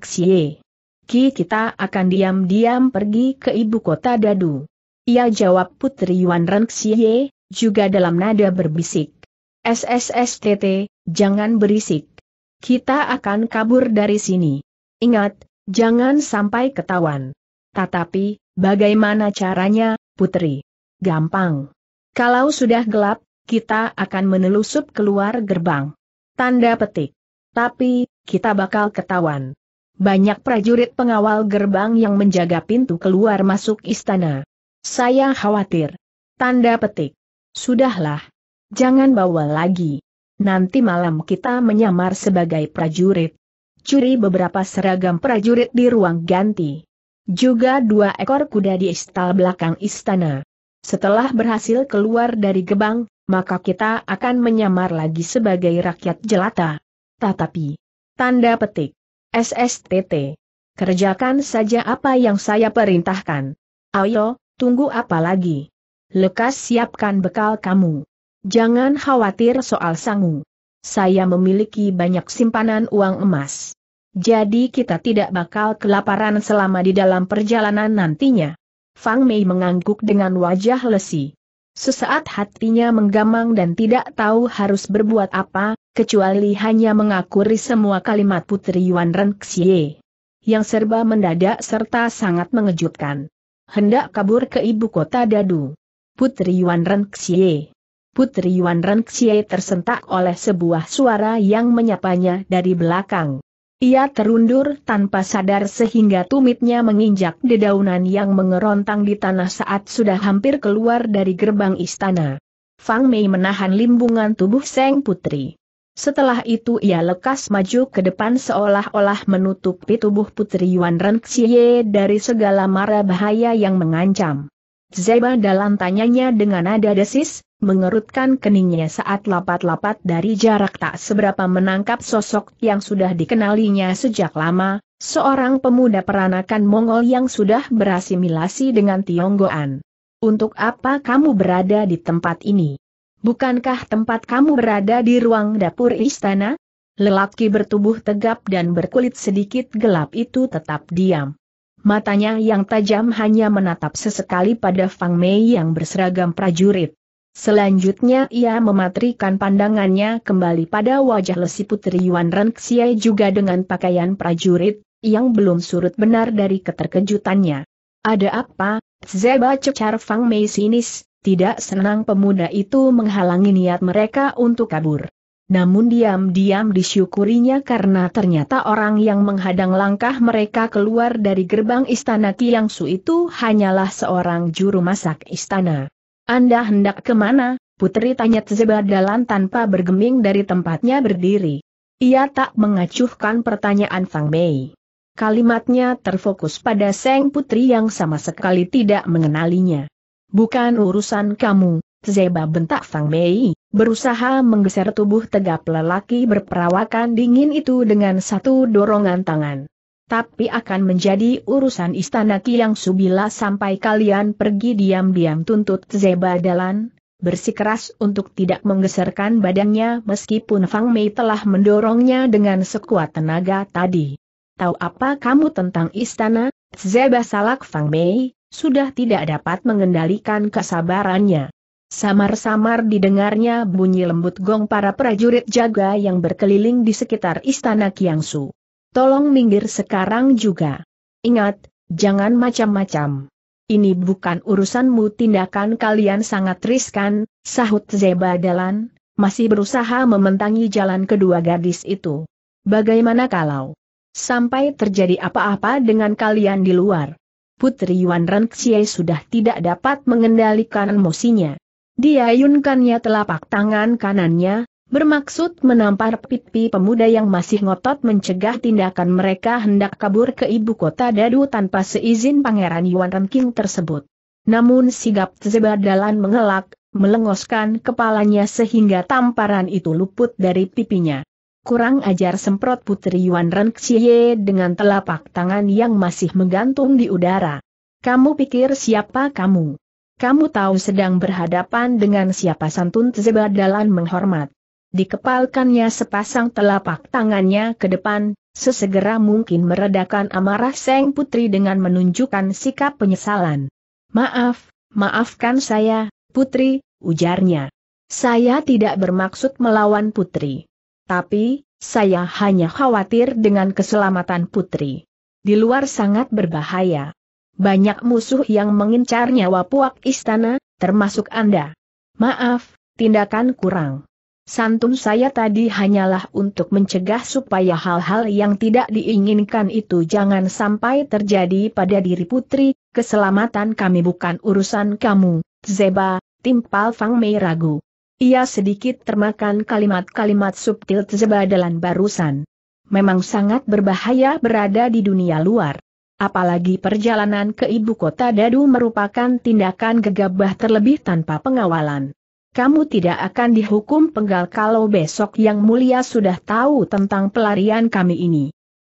Ki kita akan diam-diam pergi ke ibu kota Dadu. Ia jawab Putri Yuan Renxie, juga dalam nada berbisik. SSSTT, jangan berisik. Kita akan kabur dari sini. Ingat, jangan sampai ketahuan. Tetapi, bagaimana caranya, Putri? Gampang. Kalau sudah gelap, kita akan menelusup keluar gerbang. Tanda petik. Tapi, kita bakal ketahuan banyak prajurit pengawal gerbang yang menjaga pintu keluar masuk istana. Saya khawatir. Tanda petik. Sudahlah. Jangan bawa lagi. Nanti malam kita menyamar sebagai prajurit. Curi beberapa seragam prajurit di ruang ganti. Juga dua ekor kuda di istal belakang istana. Setelah berhasil keluar dari gebang, maka kita akan menyamar lagi sebagai rakyat jelata. Tetapi, tanda petik. SSTT. Kerjakan saja apa yang saya perintahkan. Ayo, tunggu apa lagi? Lekas siapkan bekal kamu. Jangan khawatir soal sangu. Saya memiliki banyak simpanan uang emas. Jadi kita tidak bakal kelaparan selama di dalam perjalanan nantinya. Fang Mei mengangguk dengan wajah lesi. Sesaat hatinya menggamang dan tidak tahu harus berbuat apa, kecuali hanya mengakuri semua kalimat Putri Yuan Ren Xie. Yang serba mendadak serta sangat mengejutkan. Hendak kabur ke ibu kota Dadu. Putri Yuan Ren Xie. Putri Yuan Ren Xie tersentak oleh sebuah suara yang menyapanya dari belakang. Ia terundur tanpa sadar sehingga tumitnya menginjak dedaunan yang mengerontang di tanah saat sudah hampir keluar dari gerbang istana. Fang Mei menahan limbungan tubuh Seng Putri. Setelah itu ia lekas maju ke depan seolah-olah menutupi tubuh Putri Yuan Renxie dari segala mara bahaya yang mengancam. Zeba dalam tanyanya dengan nada desis, mengerutkan keningnya saat lapat-lapat dari jarak tak seberapa menangkap sosok yang sudah dikenalinya sejak lama, seorang pemuda peranakan Mongol yang sudah berasimilasi dengan Tionggoan. Untuk apa kamu berada di tempat ini? Bukankah tempat kamu berada di ruang dapur istana? Lelaki bertubuh tegap dan berkulit sedikit gelap itu tetap diam. Matanya yang tajam hanya menatap sesekali pada Fang Mei yang berseragam prajurit. Selanjutnya ia mematrikan pandangannya kembali pada wajah Lesi Putri Yuan Renxie juga dengan pakaian prajurit, yang belum surut benar dari keterkejutannya. Ada apa? Zeba cecar Fang Mei sinis, tidak senang pemuda itu menghalangi niat mereka untuk kabur. Namun diam-diam disyukurinya karena ternyata orang yang menghadang langkah mereka keluar dari gerbang istana Tiangsu itu hanyalah seorang juru masak istana. Anda hendak kemana? Putri tanya Tzebadalan tanpa bergeming dari tempatnya berdiri. Ia tak mengacuhkan pertanyaan Fang Mei. Kalimatnya terfokus pada Seng Putri yang sama sekali tidak mengenalinya. Bukan urusan kamu, Zeba bentak Fang Mei, berusaha menggeser tubuh tegap lelaki berperawakan dingin itu dengan satu dorongan tangan tapi akan menjadi urusan istana Kiang Subila sampai kalian pergi diam-diam tuntut Zeba Dalan, bersikeras untuk tidak menggeserkan badannya meskipun Fang Mei telah mendorongnya dengan sekuat tenaga tadi. Tahu apa kamu tentang istana? Zeba Salak Fang Mei, sudah tidak dapat mengendalikan kesabarannya. Samar-samar didengarnya bunyi lembut gong para prajurit jaga yang berkeliling di sekitar istana Kiangsu. Tolong minggir sekarang juga. Ingat, jangan macam-macam. Ini bukan urusanmu tindakan kalian sangat riskan, sahut Zeba Dalan, masih berusaha mementangi jalan kedua gadis itu. Bagaimana kalau sampai terjadi apa-apa dengan kalian di luar? Putri Yuan Renxie sudah tidak dapat mengendalikan emosinya. Dia ayunkannya telapak tangan kanannya, bermaksud menampar pipi pemuda yang masih ngotot mencegah tindakan mereka hendak kabur ke ibu kota Dadu tanpa seizin Pangeran Yuan Renking tersebut. Namun sigap Zebadalan mengelak, melengoskan kepalanya sehingga tamparan itu luput dari pipinya. Kurang ajar semprot Putri Yuan Renxie dengan telapak tangan yang masih menggantung di udara. Kamu pikir siapa kamu? Kamu tahu sedang berhadapan dengan siapa santun Zebadalan menghormat dikepalkannya sepasang telapak tangannya ke depan, sesegera mungkin meredakan amarah Seng Putri dengan menunjukkan sikap penyesalan. Maaf, maafkan saya, Putri, ujarnya. Saya tidak bermaksud melawan Putri. Tapi, saya hanya khawatir dengan keselamatan Putri. Di luar sangat berbahaya. Banyak musuh yang mengincar nyawa puak istana, termasuk Anda. Maaf, tindakan kurang. Santun saya tadi hanyalah untuk mencegah supaya hal-hal yang tidak diinginkan itu jangan sampai terjadi pada diri putri, keselamatan kami bukan urusan kamu, Zeba, timpal Fang Mei ragu. Ia sedikit termakan kalimat-kalimat subtil Zeba dalam barusan. Memang sangat berbahaya berada di dunia luar. Apalagi perjalanan ke ibu kota Dadu merupakan tindakan gegabah terlebih tanpa pengawalan kamu tidak akan dihukum penggal kalau besok yang mulia sudah tahu tentang pelarian kami ini.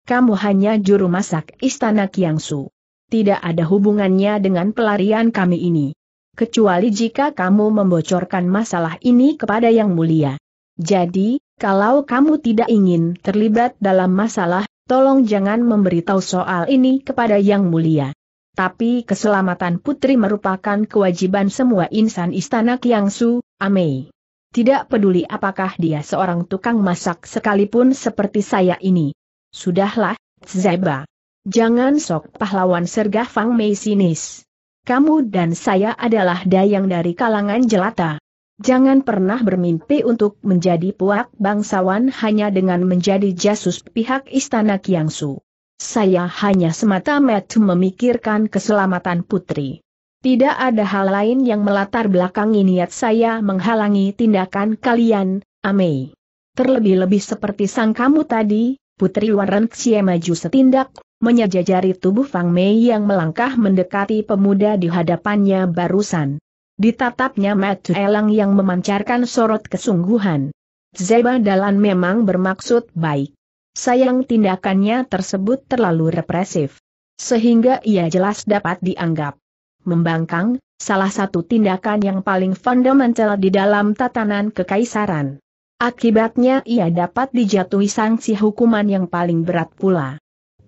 Kamu hanya juru masak istana Kiangsu. Tidak ada hubungannya dengan pelarian kami ini. Kecuali jika kamu membocorkan masalah ini kepada yang mulia. Jadi, kalau kamu tidak ingin terlibat dalam masalah, tolong jangan memberitahu soal ini kepada yang mulia. Tapi keselamatan putri merupakan kewajiban semua insan istana Kiangsu, Amei. Tidak peduli apakah dia seorang tukang masak sekalipun seperti saya ini. Sudahlah, Zeba. Jangan sok pahlawan sergah Fang Mei sinis. Kamu dan saya adalah dayang dari kalangan jelata. Jangan pernah bermimpi untuk menjadi puak bangsawan hanya dengan menjadi jasus pihak istana Kiangsu. Saya hanya semata-mata memikirkan keselamatan putri. Tidak ada hal lain yang melatar belakangi niat saya menghalangi tindakan kalian, Amei. Terlebih-lebih seperti sang kamu tadi, Putri Warren Xie maju setindak, menyejajari tubuh Fang Mei yang melangkah mendekati pemuda di hadapannya barusan. Ditatapnya Matu Elang yang memancarkan sorot kesungguhan. Zeba Dalan memang bermaksud baik. Sayang tindakannya tersebut terlalu represif. Sehingga ia jelas dapat dianggap membangkang, salah satu tindakan yang paling fundamental di dalam tatanan kekaisaran. Akibatnya ia dapat dijatuhi sanksi hukuman yang paling berat pula.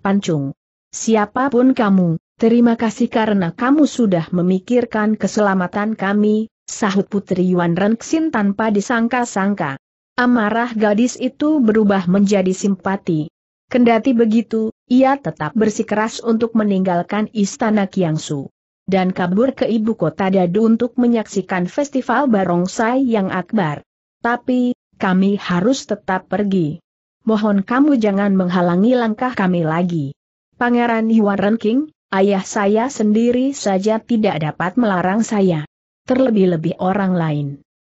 Pancung. Siapapun kamu, terima kasih karena kamu sudah memikirkan keselamatan kami, sahut Putri Yuan tanpa disangka-sangka. Amarah gadis itu berubah menjadi simpati. Kendati begitu, ia tetap bersikeras untuk meninggalkan istana Kiangsu. Dan kabur ke ibu kota Dadu untuk menyaksikan festival barongsai yang akbar. Tapi, kami harus tetap pergi. Mohon kamu jangan menghalangi langkah kami lagi. Pangeran Yuan Renking, ayah saya sendiri saja tidak dapat melarang saya. Terlebih-lebih orang lain.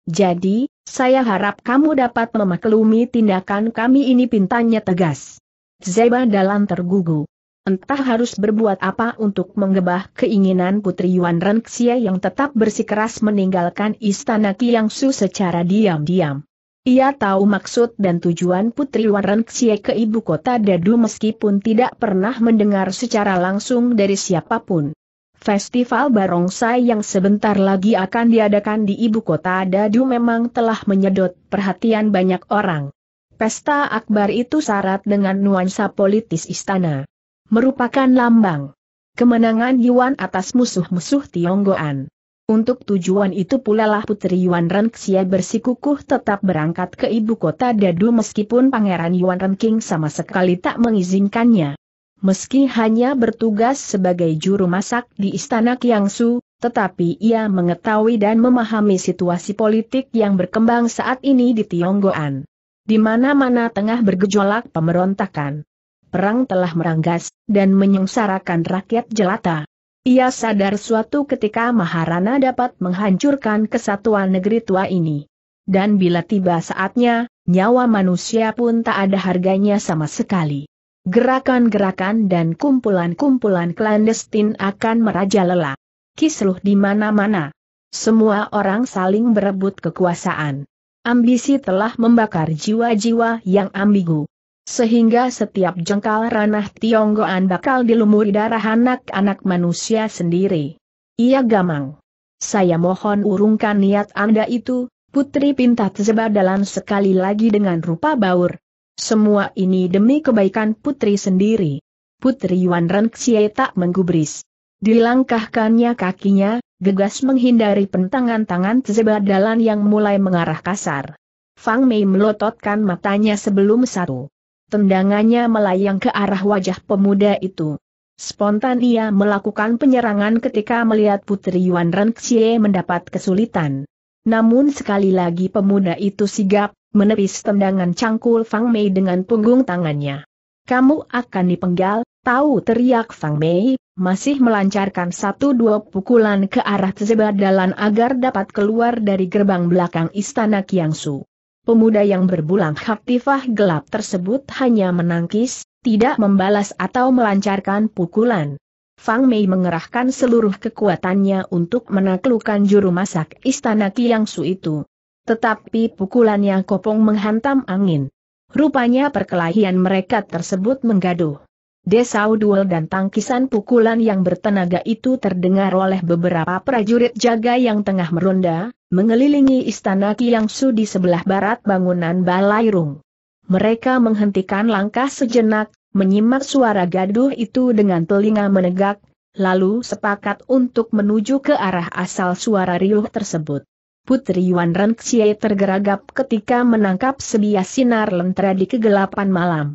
Jadi, saya harap kamu dapat memaklumi tindakan kami ini pintanya tegas. Zeba dalam tergugu. Entah harus berbuat apa untuk menggebah keinginan Putri Yuan Renxia yang tetap bersikeras meninggalkan istana Su secara diam-diam. Ia tahu maksud dan tujuan Putri Yuan Renxia ke ibu kota Dadu meskipun tidak pernah mendengar secara langsung dari siapapun. Festival barongsai yang sebentar lagi akan diadakan di ibu kota Dadu memang telah menyedot perhatian banyak orang. Pesta akbar itu syarat dengan nuansa politis istana. Merupakan lambang kemenangan Yuan atas musuh-musuh Tionggoan. Untuk tujuan itu pula lah Putri Yuan Renxia bersikukuh tetap berangkat ke ibu kota Dadu meskipun Pangeran Yuan Renking sama sekali tak mengizinkannya meski hanya bertugas sebagai juru masak di Istana Kiangsu, tetapi ia mengetahui dan memahami situasi politik yang berkembang saat ini di Tionggoan. Di mana-mana tengah bergejolak pemberontakan. Perang telah meranggas, dan menyengsarakan rakyat jelata. Ia sadar suatu ketika Maharana dapat menghancurkan kesatuan negeri tua ini. Dan bila tiba saatnya, nyawa manusia pun tak ada harganya sama sekali. Gerakan-gerakan dan kumpulan-kumpulan klandestin akan merajalela. Kisruh di mana-mana. Semua orang saling berebut kekuasaan. Ambisi telah membakar jiwa-jiwa yang ambigu. Sehingga setiap jengkal ranah Tionggoan bakal dilumuri darah anak-anak manusia sendiri. Ia gamang. Saya mohon urungkan niat Anda itu, Putri Pintat Zeba dalam sekali lagi dengan rupa baur, semua ini demi kebaikan putri sendiri. Putri Yuan Renxie tak menggubris. Dilangkahkannya kakinya, gegas menghindari pentangan tangan Tseba yang mulai mengarah kasar. Fang Mei melototkan matanya sebelum satu. Tendangannya melayang ke arah wajah pemuda itu. Spontan ia melakukan penyerangan ketika melihat Putri Yuan Renxie mendapat kesulitan. Namun sekali lagi pemuda itu sigap, menepis tendangan cangkul Fang Mei dengan punggung tangannya. Kamu akan dipenggal, tahu teriak Fang Mei, masih melancarkan satu dua pukulan ke arah Tsebadalan agar dapat keluar dari gerbang belakang istana Kiangsu. Pemuda yang berbulang haktifah gelap tersebut hanya menangkis, tidak membalas atau melancarkan pukulan. Fang Mei mengerahkan seluruh kekuatannya untuk menaklukkan juru masak istana Kiangsu itu. Tetapi pukulannya kopong menghantam angin. Rupanya perkelahian mereka tersebut menggaduh. Desa duel dan tangkisan pukulan yang bertenaga itu terdengar oleh beberapa prajurit jaga yang tengah meronda, mengelilingi istana Kiangsu di sebelah barat bangunan Balairung. Mereka menghentikan langkah sejenak, menyimak suara gaduh itu dengan telinga menegak, lalu sepakat untuk menuju ke arah asal suara riuh tersebut. Putri Yuan Renxie tergeragap ketika menangkap sebiah sinar lentera di kegelapan malam.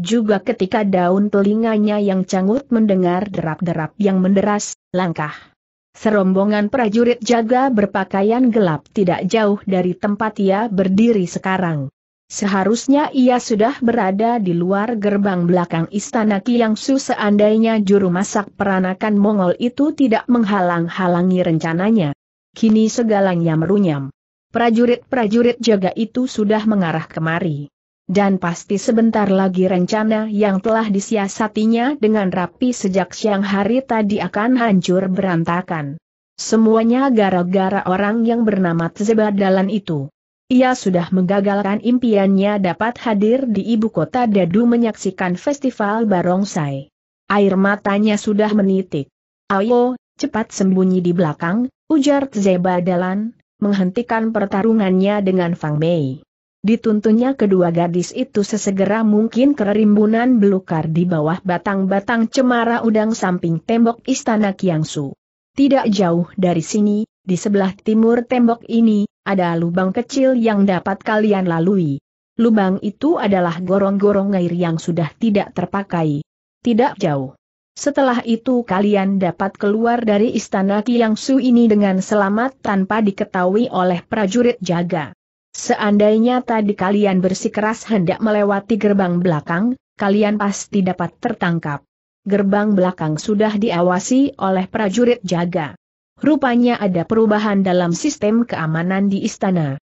Juga ketika daun telinganya yang cangut mendengar derap-derap yang menderas, langkah. Serombongan prajurit jaga berpakaian gelap tidak jauh dari tempat ia berdiri sekarang. Seharusnya ia sudah berada di luar gerbang belakang istana Kiangsu seandainya juru masak peranakan Mongol itu tidak menghalang-halangi rencananya. Kini segalanya merunyam. Prajurit-prajurit jaga itu sudah mengarah kemari. Dan pasti sebentar lagi rencana yang telah disiasatinya dengan rapi sejak siang hari tadi akan hancur berantakan. Semuanya gara-gara orang yang bernama Tzebadalan itu. Ia sudah menggagalkan impiannya dapat hadir di ibu kota Dadu menyaksikan festival barongsai. Air matanya sudah menitik. Ayo, cepat sembunyi di belakang, Ujar Tzeba Dalan, menghentikan pertarungannya dengan Fang Mei. Dituntunnya kedua gadis itu sesegera mungkin ke rimbunan belukar di bawah batang-batang cemara udang samping tembok istana Kiangsu. Tidak jauh dari sini, di sebelah timur tembok ini, ada lubang kecil yang dapat kalian lalui. Lubang itu adalah gorong-gorong air yang sudah tidak terpakai. Tidak jauh. Setelah itu kalian dapat keluar dari istana Su ini dengan selamat tanpa diketahui oleh prajurit jaga. Seandainya tadi kalian bersikeras hendak melewati gerbang belakang, kalian pasti dapat tertangkap. Gerbang belakang sudah diawasi oleh prajurit jaga. Rupanya ada perubahan dalam sistem keamanan di istana.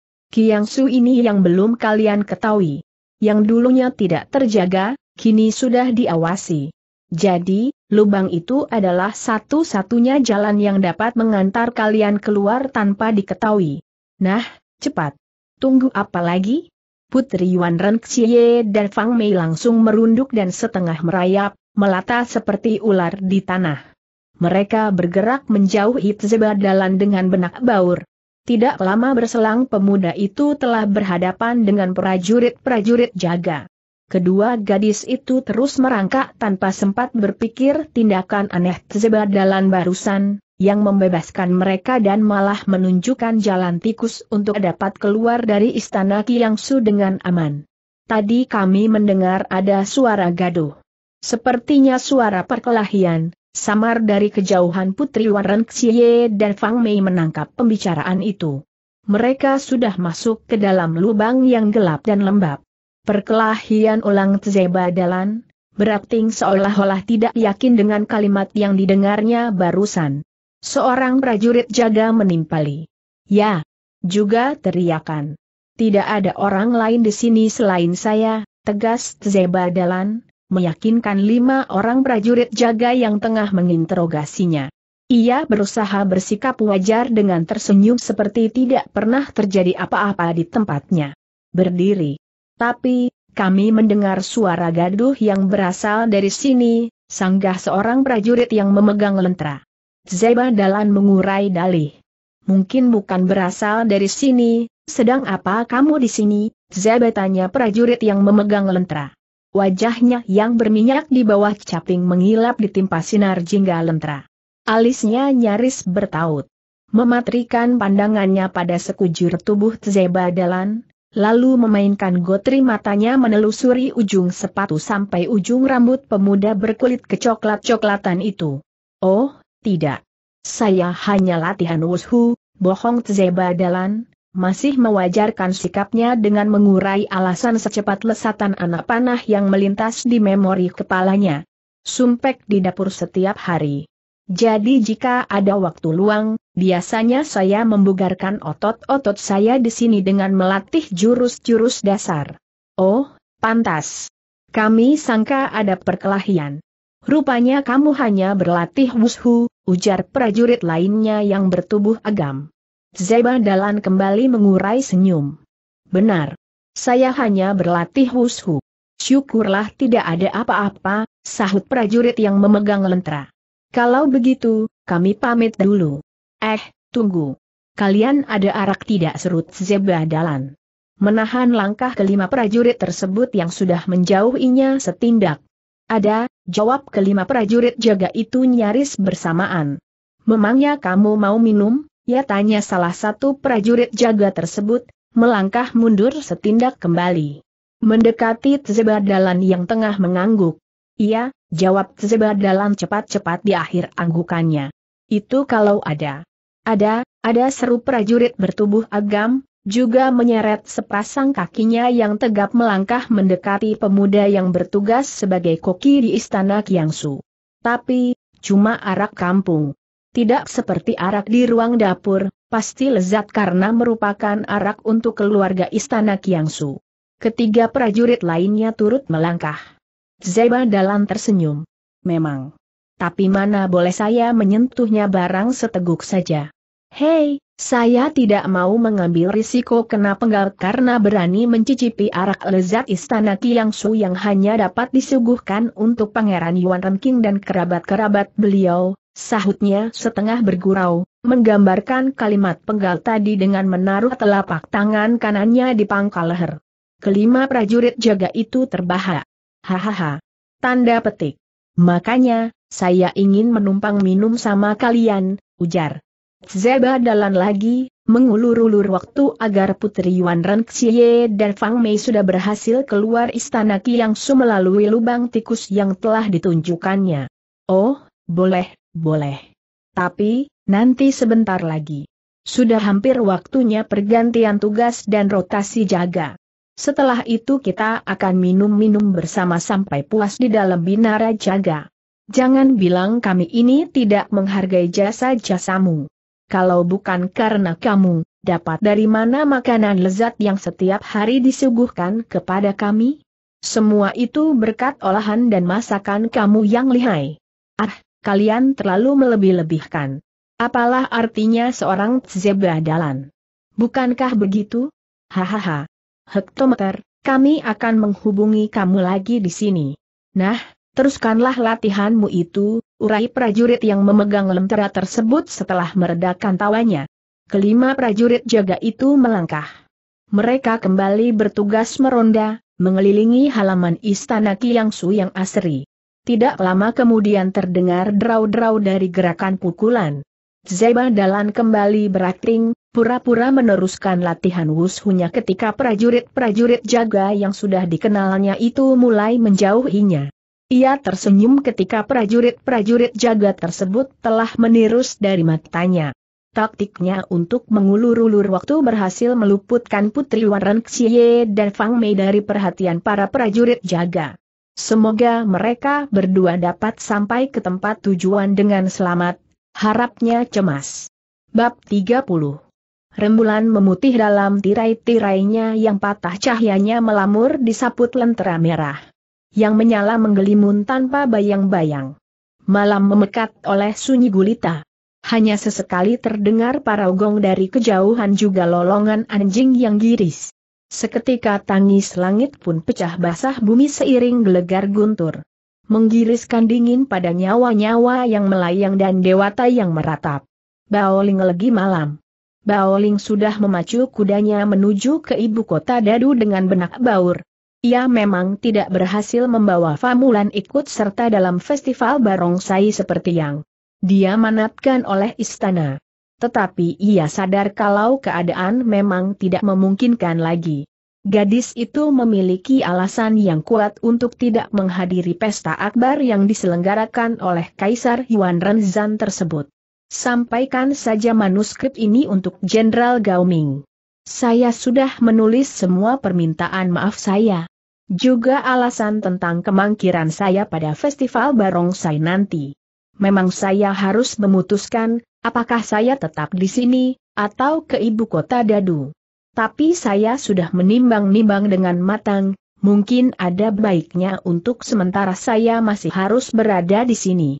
Su ini yang belum kalian ketahui. Yang dulunya tidak terjaga, kini sudah diawasi. Jadi, lubang itu adalah satu-satunya jalan yang dapat mengantar kalian keluar tanpa diketahui. Nah, cepat. Tunggu apa lagi? Putri Yuan Renxie dan Fang Mei langsung merunduk dan setengah merayap, melata seperti ular di tanah. Mereka bergerak menjauh menjauhi Tzebadalan dengan benak baur. Tidak lama berselang pemuda itu telah berhadapan dengan prajurit-prajurit jaga. Kedua gadis itu terus merangkak tanpa sempat berpikir tindakan aneh tersebut dalam barusan, yang membebaskan mereka dan malah menunjukkan jalan tikus untuk dapat keluar dari istana Kiangsu dengan aman. Tadi kami mendengar ada suara gaduh. Sepertinya suara perkelahian, samar dari kejauhan Putri Warren Xie dan Fang Mei menangkap pembicaraan itu. Mereka sudah masuk ke dalam lubang yang gelap dan lembab. Perkelahian ulang Tzeba Dalan, berakting seolah-olah tidak yakin dengan kalimat yang didengarnya barusan. Seorang prajurit jaga menimpali. Ya, juga teriakan. Tidak ada orang lain di sini selain saya, tegas Tzeba Dalan, meyakinkan lima orang prajurit jaga yang tengah menginterogasinya. Ia berusaha bersikap wajar dengan tersenyum seperti tidak pernah terjadi apa-apa di tempatnya. Berdiri. Tapi, kami mendengar suara gaduh yang berasal dari sini, sanggah seorang prajurit yang memegang lentera. Zeba Dalan mengurai dalih. Mungkin bukan berasal dari sini, sedang apa kamu di sini? Zeba tanya prajurit yang memegang lentera. Wajahnya yang berminyak di bawah caping mengilap ditimpa sinar jingga lentera. Alisnya nyaris bertaut. Mematrikan pandangannya pada sekujur tubuh Zeba Dalan, lalu memainkan gotri matanya menelusuri ujung sepatu sampai ujung rambut pemuda berkulit kecoklat-coklatan itu. Oh, tidak. Saya hanya latihan wushu, bohong Tzeba Dalan, masih mewajarkan sikapnya dengan mengurai alasan secepat lesatan anak panah yang melintas di memori kepalanya. Sumpek di dapur setiap hari. Jadi jika ada waktu luang, biasanya saya membugarkan otot-otot saya di sini dengan melatih jurus-jurus dasar. Oh, pantas. Kami sangka ada perkelahian. Rupanya kamu hanya berlatih wushu, ujar prajurit lainnya yang bertubuh agam. Zeba Dalan kembali mengurai senyum. Benar. Saya hanya berlatih wushu. Syukurlah tidak ada apa-apa, sahut prajurit yang memegang lentera. Kalau begitu, kami pamit dulu. Eh, tunggu. Kalian ada arak tidak serut Zebah Dalan. Menahan langkah kelima prajurit tersebut yang sudah menjauhinya setindak. Ada, jawab kelima prajurit jaga itu nyaris bersamaan. Memangnya kamu mau minum? Ya tanya salah satu prajurit jaga tersebut, melangkah mundur setindak kembali. Mendekati Tzeba Dalan yang tengah mengangguk. Iya, jawab Tzeba dalam cepat-cepat di akhir anggukannya. Itu kalau ada. Ada, ada seru prajurit bertubuh agam, juga menyeret sepasang kakinya yang tegap melangkah mendekati pemuda yang bertugas sebagai koki di istana Kiangsu. Tapi, cuma arak kampung. Tidak seperti arak di ruang dapur, pasti lezat karena merupakan arak untuk keluarga istana Kiangsu. Ketiga prajurit lainnya turut melangkah. Zeba dalam tersenyum. Memang. Tapi mana boleh saya menyentuhnya barang seteguk saja. Hei, saya tidak mau mengambil risiko kena penggal karena berani mencicipi arak lezat istana Kiang Su yang hanya dapat disuguhkan untuk Pangeran Yuan Renking dan kerabat-kerabat beliau, sahutnya setengah bergurau, menggambarkan kalimat penggal tadi dengan menaruh telapak tangan kanannya di pangkal leher. Kelima prajurit jaga itu terbahak. Hahaha. Tanda petik. Makanya, saya ingin menumpang minum sama kalian, ujar. Zeba dalan lagi, mengulur-ulur waktu agar Putri Yuan Ren dan Fang Mei sudah berhasil keluar istana Su melalui lubang tikus yang telah ditunjukkannya. Oh, boleh, boleh. Tapi, nanti sebentar lagi. Sudah hampir waktunya pergantian tugas dan rotasi jaga. Setelah itu kita akan minum-minum bersama sampai puas di dalam binara jaga. Jangan bilang kami ini tidak menghargai jasa-jasamu. Kalau bukan karena kamu, dapat dari mana makanan lezat yang setiap hari disuguhkan kepada kami? Semua itu berkat olahan dan masakan kamu yang lihai. Ah, kalian terlalu melebih-lebihkan. Apalah artinya seorang Zebra dalan? Bukankah begitu? Hahaha, hektometer, kami akan menghubungi kamu lagi di sini. Nah, teruskanlah latihanmu itu, urai prajurit yang memegang lentera tersebut setelah meredakan tawanya. Kelima prajurit jaga itu melangkah. Mereka kembali bertugas meronda, mengelilingi halaman istana Kiang Su yang asri. Tidak lama kemudian terdengar derau-derau dari gerakan pukulan. Zeba Dalan kembali berakting, pura-pura meneruskan latihan wushunya ketika prajurit-prajurit jaga yang sudah dikenalnya itu mulai menjauhinya. Ia tersenyum ketika prajurit-prajurit jaga tersebut telah menirus dari matanya. Taktiknya untuk mengulur-ulur waktu berhasil meluputkan Putri Warren Xie dan Fang Mei dari perhatian para prajurit jaga. Semoga mereka berdua dapat sampai ke tempat tujuan dengan selamat, harapnya cemas. Bab 30 rembulan memutih dalam tirai-tirainya yang patah cahayanya melamur disaput lentera merah. Yang menyala menggelimun tanpa bayang-bayang. Malam memekat oleh sunyi gulita. Hanya sesekali terdengar para gong dari kejauhan juga lolongan anjing yang giris. Seketika tangis langit pun pecah basah bumi seiring gelegar guntur. Menggiriskan dingin pada nyawa-nyawa yang melayang dan dewata yang meratap. Baoling legi malam. Baoling sudah memacu kudanya menuju ke ibu kota Dadu dengan benak baur. Ia memang tidak berhasil membawa Famulan ikut serta dalam festival barongsai seperti yang dia manatkan oleh istana. Tetapi ia sadar kalau keadaan memang tidak memungkinkan lagi. Gadis itu memiliki alasan yang kuat untuk tidak menghadiri pesta akbar yang diselenggarakan oleh Kaisar Yuan Renzan tersebut. Sampaikan saja manuskrip ini untuk Jenderal Gaoming. Saya sudah menulis semua permintaan maaf saya. Juga alasan tentang kemangkiran saya pada festival barongsai nanti. Memang saya harus memutuskan, apakah saya tetap di sini, atau ke ibu kota Dadu. Tapi saya sudah menimbang-nimbang dengan matang, mungkin ada baiknya untuk sementara saya masih harus berada di sini.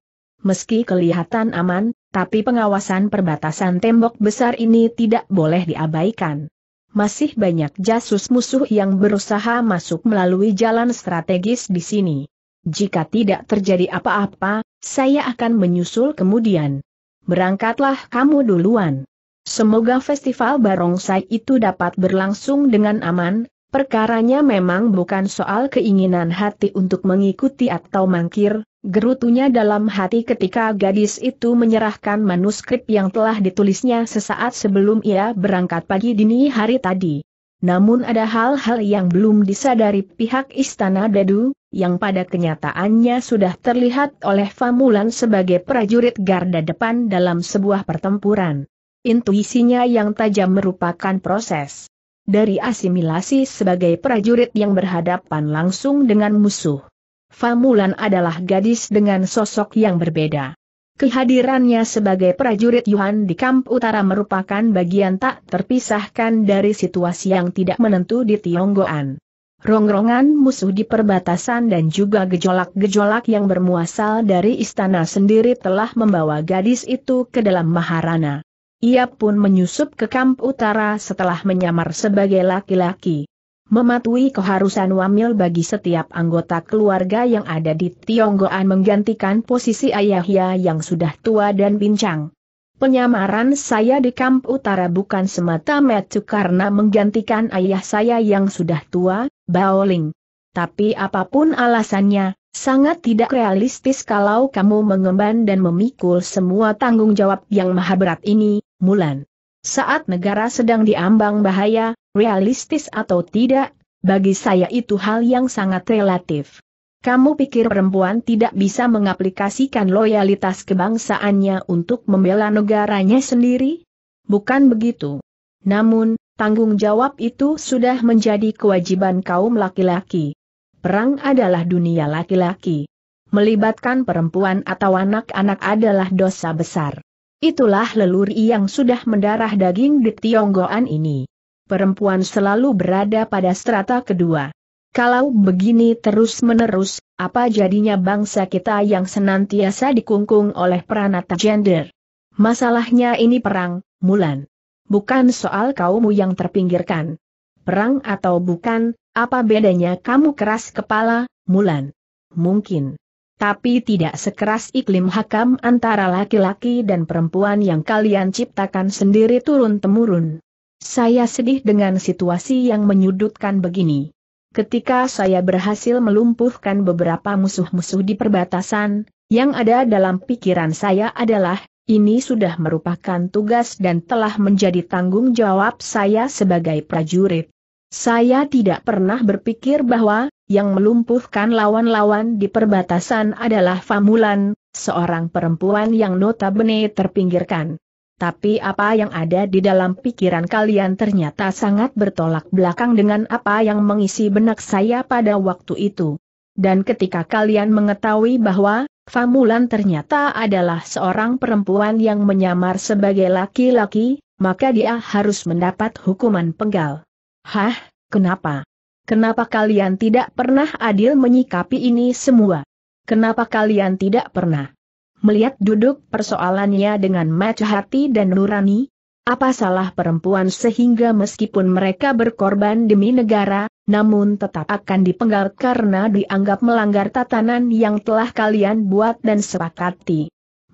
Meski kelihatan aman, tapi pengawasan perbatasan tembok besar ini tidak boleh diabaikan. Masih banyak jasus musuh yang berusaha masuk melalui jalan strategis di sini. Jika tidak terjadi apa-apa, saya akan menyusul kemudian. Berangkatlah kamu duluan. Semoga festival barongsai itu dapat berlangsung dengan aman, Perkaranya memang bukan soal keinginan hati untuk mengikuti atau mangkir, gerutunya dalam hati ketika gadis itu menyerahkan manuskrip yang telah ditulisnya sesaat sebelum ia berangkat pagi dini hari tadi. Namun ada hal-hal yang belum disadari pihak istana Dadu, yang pada kenyataannya sudah terlihat oleh Famulan sebagai prajurit garda depan dalam sebuah pertempuran. Intuisinya yang tajam merupakan proses dari asimilasi sebagai prajurit yang berhadapan langsung dengan musuh. Famulan adalah gadis dengan sosok yang berbeda. Kehadirannya sebagai prajurit Yuan di Kamp Utara merupakan bagian tak terpisahkan dari situasi yang tidak menentu di Tionggoan. Rongrongan musuh di perbatasan dan juga gejolak-gejolak yang bermuasal dari istana sendiri telah membawa gadis itu ke dalam maharana. Ia pun menyusup ke kamp utara setelah menyamar sebagai laki-laki. Mematuhi keharusan wamil bagi setiap anggota keluarga yang ada di Tionggoan menggantikan posisi ayahnya yang sudah tua dan bincang. Penyamaran saya di kamp utara bukan semata-mata karena menggantikan ayah saya yang sudah tua, Baoling. Tapi apapun alasannya, Sangat tidak realistis kalau kamu mengemban dan memikul semua tanggung jawab yang maha berat ini, Mulan. Saat negara sedang diambang bahaya, realistis atau tidak, bagi saya itu hal yang sangat relatif. Kamu pikir perempuan tidak bisa mengaplikasikan loyalitas kebangsaannya untuk membela negaranya sendiri? Bukan begitu. Namun, tanggung jawab itu sudah menjadi kewajiban kaum laki-laki perang adalah dunia laki-laki. Melibatkan perempuan atau anak-anak adalah dosa besar. Itulah leluri yang sudah mendarah daging di Tionggoan ini. Perempuan selalu berada pada strata kedua. Kalau begini terus-menerus, apa jadinya bangsa kita yang senantiasa dikungkung oleh peranata gender? Masalahnya ini perang, Mulan. Bukan soal kaummu yang terpinggirkan. Perang atau bukan, apa bedanya kamu keras kepala, Mulan? Mungkin. Tapi tidak sekeras iklim hakam antara laki-laki dan perempuan yang kalian ciptakan sendiri turun-temurun. Saya sedih dengan situasi yang menyudutkan begini. Ketika saya berhasil melumpuhkan beberapa musuh-musuh di perbatasan, yang ada dalam pikiran saya adalah, ini sudah merupakan tugas dan telah menjadi tanggung jawab saya sebagai prajurit. Saya tidak pernah berpikir bahwa, yang melumpuhkan lawan-lawan di perbatasan adalah Famulan, seorang perempuan yang notabene terpinggirkan. Tapi apa yang ada di dalam pikiran kalian ternyata sangat bertolak belakang dengan apa yang mengisi benak saya pada waktu itu. Dan ketika kalian mengetahui bahwa, Famulan ternyata adalah seorang perempuan yang menyamar sebagai laki-laki, maka dia harus mendapat hukuman penggal. Hah, kenapa? Kenapa kalian tidak pernah adil menyikapi ini semua? Kenapa kalian tidak pernah melihat duduk persoalannya dengan mata hati dan nurani? Apa salah perempuan sehingga meskipun mereka berkorban demi negara, namun tetap akan dipenggal karena dianggap melanggar tatanan yang telah kalian buat dan sepakati.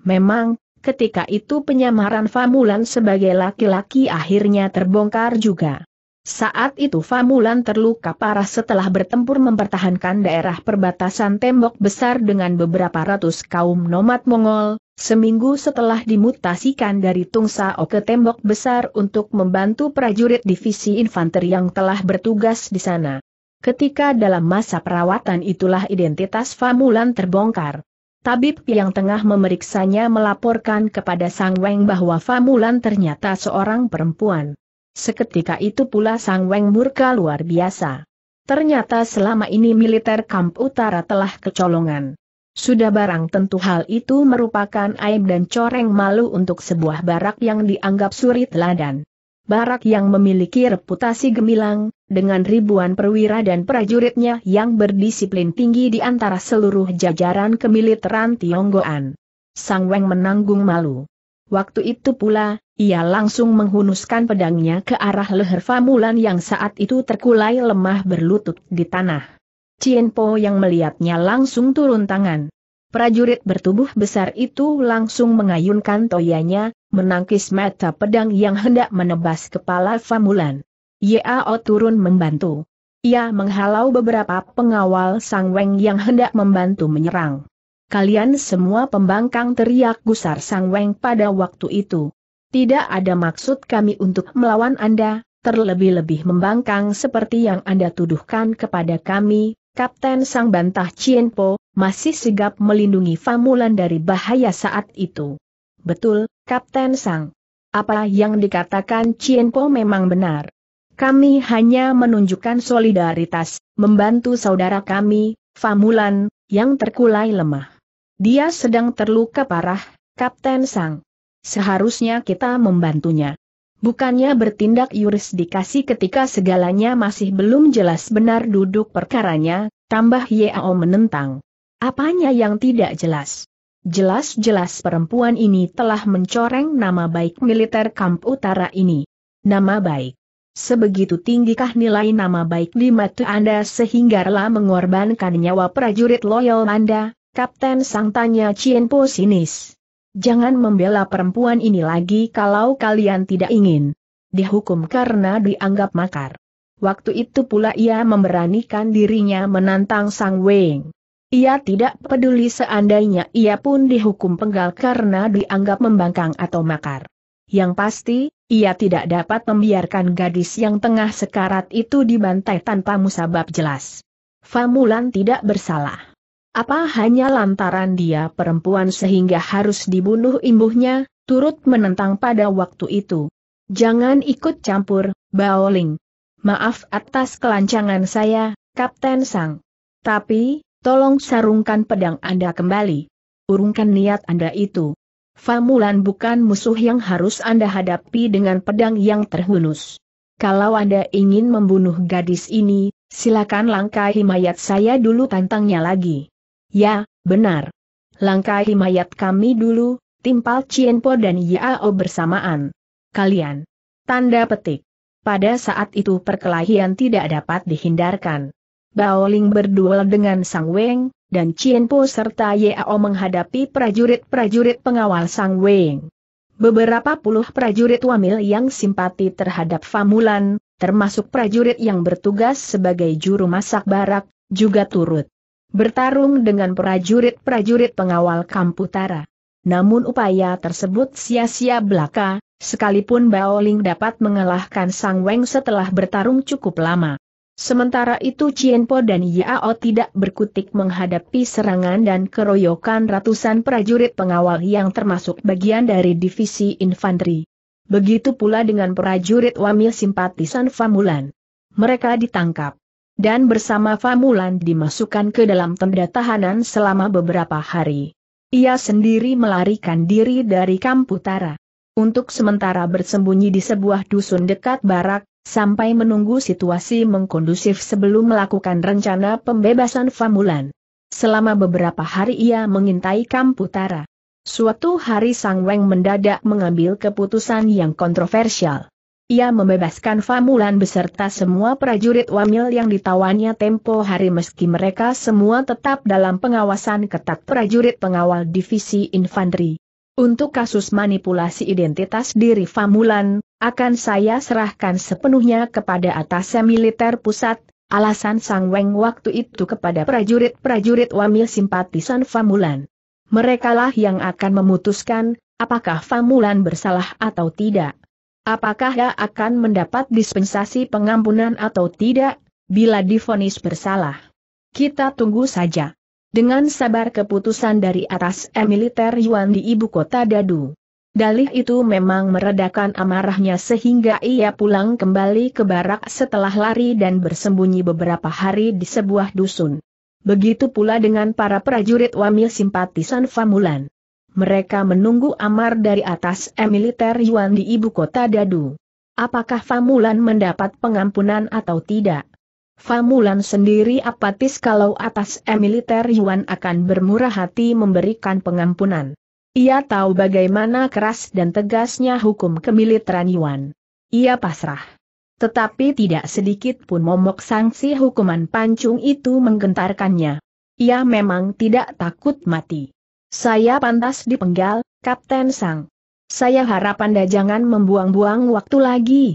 Memang, ketika itu penyamaran Famulan sebagai laki-laki akhirnya terbongkar juga. Saat itu Famulan terluka parah setelah bertempur mempertahankan daerah perbatasan tembok besar dengan beberapa ratus kaum nomad Mongol, seminggu setelah dimutasikan dari Tungsao ke tembok besar untuk membantu prajurit divisi infanteri yang telah bertugas di sana. Ketika dalam masa perawatan itulah identitas Famulan terbongkar. Tabib yang tengah memeriksanya melaporkan kepada Sang Weng bahwa Famulan ternyata seorang perempuan. Seketika itu pula Sang Weng murka luar biasa. Ternyata selama ini militer kamp utara telah kecolongan. Sudah barang tentu hal itu merupakan aib dan coreng malu untuk sebuah barak yang dianggap suri teladan. Barak yang memiliki reputasi gemilang, dengan ribuan perwira dan prajuritnya yang berdisiplin tinggi di antara seluruh jajaran kemiliteran Tionggoan. Sang Weng menanggung malu. Waktu itu pula, ia langsung menghunuskan pedangnya ke arah leher Famulan yang saat itu terkulai lemah berlutut di tanah. Cien Po yang melihatnya langsung turun tangan. Prajurit bertubuh besar itu langsung mengayunkan toyanya, menangkis mata pedang yang hendak menebas kepala Famulan. Yao turun membantu. Ia menghalau beberapa pengawal Sang Weng yang hendak membantu menyerang. Kalian semua pembangkang teriak gusar Sang Weng pada waktu itu. Tidak ada maksud kami untuk melawan Anda, terlebih-lebih membangkang seperti yang Anda tuduhkan kepada kami, Kapten Sang Bantah Cienpo, masih sigap melindungi Famulan dari bahaya saat itu. Betul, Kapten Sang. Apa yang dikatakan Cienpo memang benar. Kami hanya menunjukkan solidaritas, membantu saudara kami, Famulan, yang terkulai lemah. Dia sedang terluka parah, Kapten Sang. Seharusnya kita membantunya. Bukannya bertindak yurisdikasi ketika segalanya masih belum jelas benar duduk perkaranya, tambah Yao menentang. Apanya yang tidak jelas? Jelas-jelas perempuan ini telah mencoreng nama baik militer kamp utara ini. Nama baik. Sebegitu tinggikah nilai nama baik di mata Anda sehingga rela mengorbankan nyawa prajurit loyal Anda, Kapten Sang tanya Cienpo sinis. Jangan membela perempuan ini lagi kalau kalian tidak ingin dihukum karena dianggap makar. Waktu itu pula ia memberanikan dirinya menantang Sang Wei. Ia tidak peduli seandainya ia pun dihukum penggal karena dianggap membangkang atau makar. Yang pasti, ia tidak dapat membiarkan gadis yang tengah sekarat itu dibantai tanpa musabab jelas. Famulan tidak bersalah. Apa hanya lantaran dia perempuan sehingga harus dibunuh imbuhnya, turut menentang pada waktu itu. Jangan ikut campur, Baoling. Maaf atas kelancangan saya, Kapten Sang. Tapi, tolong sarungkan pedang Anda kembali. Urungkan niat Anda itu. Famulan bukan musuh yang harus Anda hadapi dengan pedang yang terhunus. Kalau Anda ingin membunuh gadis ini, silakan langkahi mayat saya dulu tantangnya lagi. Ya, benar. Langkahi mayat kami dulu, timpal Cienpo dan Yao bersamaan. Kalian. Tanda petik. Pada saat itu perkelahian tidak dapat dihindarkan. Baoling berduel dengan Sang Weng, dan Cienpo serta Yao menghadapi prajurit-prajurit pengawal Sang Weng. Beberapa puluh prajurit wamil yang simpati terhadap Famulan, termasuk prajurit yang bertugas sebagai juru masak barak, juga turut bertarung dengan prajurit-prajurit pengawal Kamputara. Namun upaya tersebut sia-sia belaka, sekalipun Baoling dapat mengalahkan Sang Weng setelah bertarung cukup lama. Sementara itu Cienpo dan Yao tidak berkutik menghadapi serangan dan keroyokan ratusan prajurit pengawal yang termasuk bagian dari divisi infanteri. Begitu pula dengan prajurit wamil simpatisan Famulan. Mereka ditangkap dan bersama Famulan dimasukkan ke dalam tenda tahanan selama beberapa hari. Ia sendiri melarikan diri dari Kamputara. Untuk sementara bersembunyi di sebuah dusun dekat barak, sampai menunggu situasi mengkondusif sebelum melakukan rencana pembebasan Famulan. Selama beberapa hari ia mengintai Kamputara. Suatu hari Sang Weng mendadak mengambil keputusan yang kontroversial. Ia membebaskan Famulan beserta semua prajurit Wamil yang ditawannya tempo hari meski mereka semua tetap dalam pengawasan ketat prajurit pengawal divisi infanteri. Untuk kasus manipulasi identitas diri Famulan, akan saya serahkan sepenuhnya kepada atasnya militer pusat, alasan Sang Weng waktu itu kepada prajurit-prajurit Wamil simpatisan Famulan. Merekalah yang akan memutuskan, apakah Famulan bersalah atau tidak. Apakah ia akan mendapat dispensasi pengampunan atau tidak, bila difonis bersalah? Kita tunggu saja. Dengan sabar keputusan dari atas e militer Yuan di ibu kota Dadu. Dalih itu memang meredakan amarahnya sehingga ia pulang kembali ke barak setelah lari dan bersembunyi beberapa hari di sebuah dusun. Begitu pula dengan para prajurit wamil simpatisan Famulan. Mereka menunggu amar dari atas e militer Yuan di ibu kota Dadu. Apakah Famulan mendapat pengampunan atau tidak? Famulan sendiri apatis kalau atas e militer Yuan akan bermurah hati memberikan pengampunan. Ia tahu bagaimana keras dan tegasnya hukum kemiliteran Yuan. Ia pasrah. Tetapi tidak sedikit pun momok sanksi hukuman pancung itu menggentarkannya. Ia memang tidak takut mati. Saya pantas dipenggal, Kapten Sang. Saya harap Anda jangan membuang-buang waktu lagi.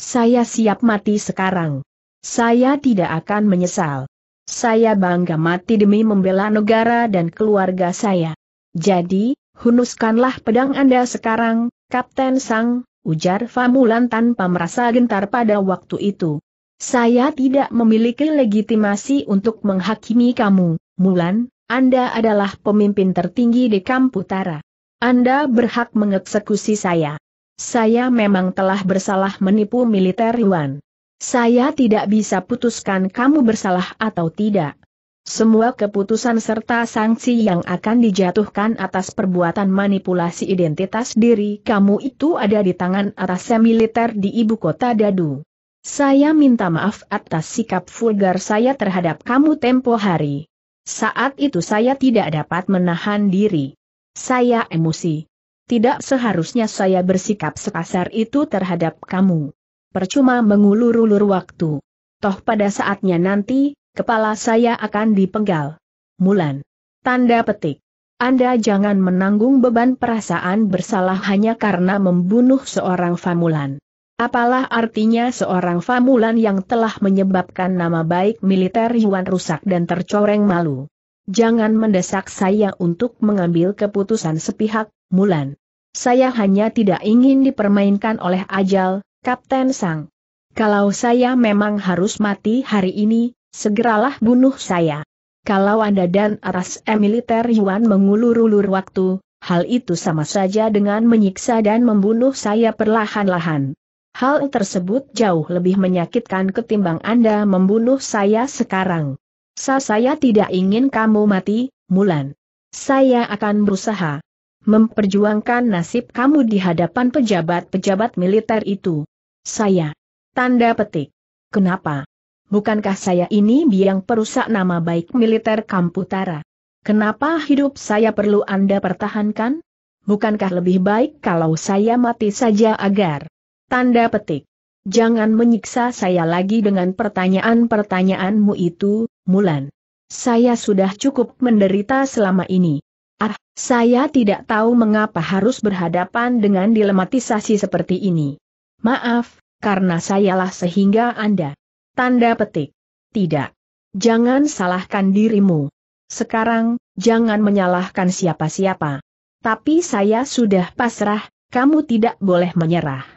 Saya siap mati sekarang. Saya tidak akan menyesal. Saya bangga mati demi membela negara dan keluarga saya. Jadi, hunuskanlah pedang Anda sekarang, Kapten Sang, ujar Famulan tanpa merasa gentar pada waktu itu. Saya tidak memiliki legitimasi untuk menghakimi kamu, Mulan, anda adalah pemimpin tertinggi di Kamputara. Anda berhak mengeksekusi saya. Saya memang telah bersalah menipu militer Yuan. Saya tidak bisa putuskan kamu bersalah atau tidak. Semua keputusan serta sanksi yang akan dijatuhkan atas perbuatan manipulasi identitas diri kamu itu ada di tangan atas militer di ibu kota Dadu. Saya minta maaf atas sikap vulgar saya terhadap kamu tempo hari. Saat itu saya tidak dapat menahan diri. Saya emosi. Tidak seharusnya saya bersikap sekasar itu terhadap kamu. Percuma mengulur-ulur waktu. Toh pada saatnya nanti, kepala saya akan dipenggal. Mulan. Tanda petik. Anda jangan menanggung beban perasaan bersalah hanya karena membunuh seorang famulan. Apalah artinya seorang famulan yang telah menyebabkan nama baik militer Yuan rusak dan tercoreng malu. Jangan mendesak saya untuk mengambil keputusan sepihak, Mulan. Saya hanya tidak ingin dipermainkan oleh ajal, Kapten Sang. Kalau saya memang harus mati hari ini, segeralah bunuh saya. Kalau Anda dan Aras e militer Yuan mengulur-ulur waktu, hal itu sama saja dengan menyiksa dan membunuh saya perlahan-lahan. Hal tersebut jauh lebih menyakitkan ketimbang Anda membunuh saya sekarang. Sa saya tidak ingin kamu mati, Mulan. Saya akan berusaha memperjuangkan nasib kamu di hadapan pejabat-pejabat militer itu. Saya. Tanda petik. Kenapa? Bukankah saya ini biang perusak nama baik militer Kamputara? Kenapa hidup saya perlu Anda pertahankan? Bukankah lebih baik kalau saya mati saja agar Tanda petik. Jangan menyiksa saya lagi dengan pertanyaan-pertanyaanmu itu, Mulan. Saya sudah cukup menderita selama ini. Ah, saya tidak tahu mengapa harus berhadapan dengan dilematisasi seperti ini. Maaf, karena sayalah sehingga Anda. Tanda petik. Tidak. Jangan salahkan dirimu. Sekarang, jangan menyalahkan siapa-siapa. Tapi saya sudah pasrah, kamu tidak boleh menyerah.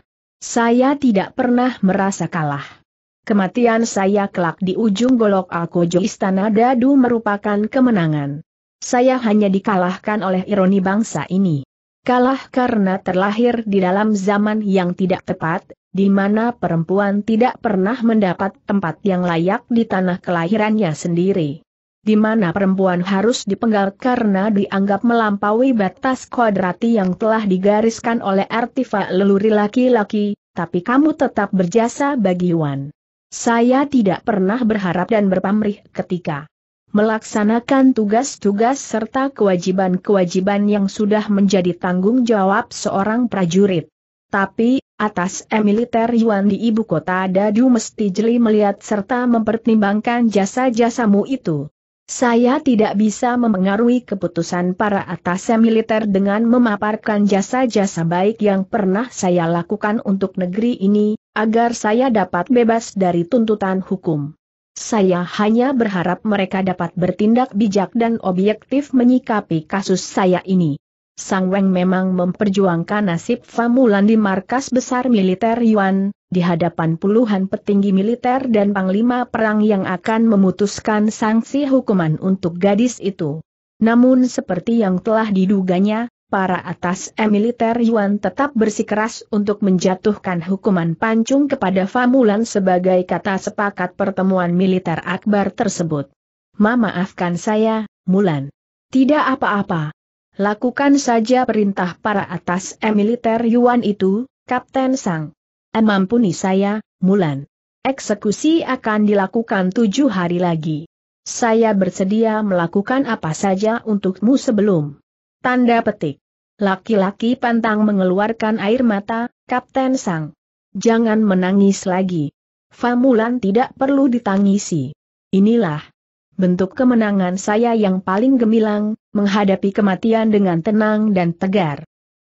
Saya tidak pernah merasa kalah. Kematian saya kelak di ujung golok Alkojo Istana Dadu merupakan kemenangan. Saya hanya dikalahkan oleh ironi bangsa ini. Kalah karena terlahir di dalam zaman yang tidak tepat, di mana perempuan tidak pernah mendapat tempat yang layak di tanah kelahirannya sendiri di mana perempuan harus dipenggal karena dianggap melampaui batas kuadrati yang telah digariskan oleh artifak leluri laki-laki, tapi kamu tetap berjasa bagi Wan. Saya tidak pernah berharap dan berpamrih ketika melaksanakan tugas-tugas serta kewajiban-kewajiban yang sudah menjadi tanggung jawab seorang prajurit. Tapi, atas emiliter Yuan di ibu kota Dadu mesti jeli melihat serta mempertimbangkan jasa-jasamu itu. Saya tidak bisa memengaruhi keputusan para atasan militer dengan memaparkan jasa-jasa baik yang pernah saya lakukan untuk negeri ini, agar saya dapat bebas dari tuntutan hukum. Saya hanya berharap mereka dapat bertindak bijak dan objektif menyikapi kasus saya ini. Sang Weng memang memperjuangkan nasib Famulan di markas besar militer Yuan, di hadapan puluhan petinggi militer dan panglima perang yang akan memutuskan sanksi hukuman untuk gadis itu. Namun seperti yang telah diduganya, para atas e militer Yuan tetap bersikeras untuk menjatuhkan hukuman pancung kepada Famulan sebagai kata sepakat pertemuan militer akbar tersebut. Ma maafkan saya, Mulan. Tidak apa-apa, Lakukan saja perintah para atas militer Yuan itu, Kapten Sang. Emampuni saya, Mulan. Eksekusi akan dilakukan tujuh hari lagi. Saya bersedia melakukan apa saja untukmu sebelum. Tanda petik. Laki-laki pantang mengeluarkan air mata, Kapten Sang. Jangan menangis lagi. Famulan tidak perlu ditangisi. Inilah bentuk kemenangan saya yang paling gemilang, menghadapi kematian dengan tenang dan tegar.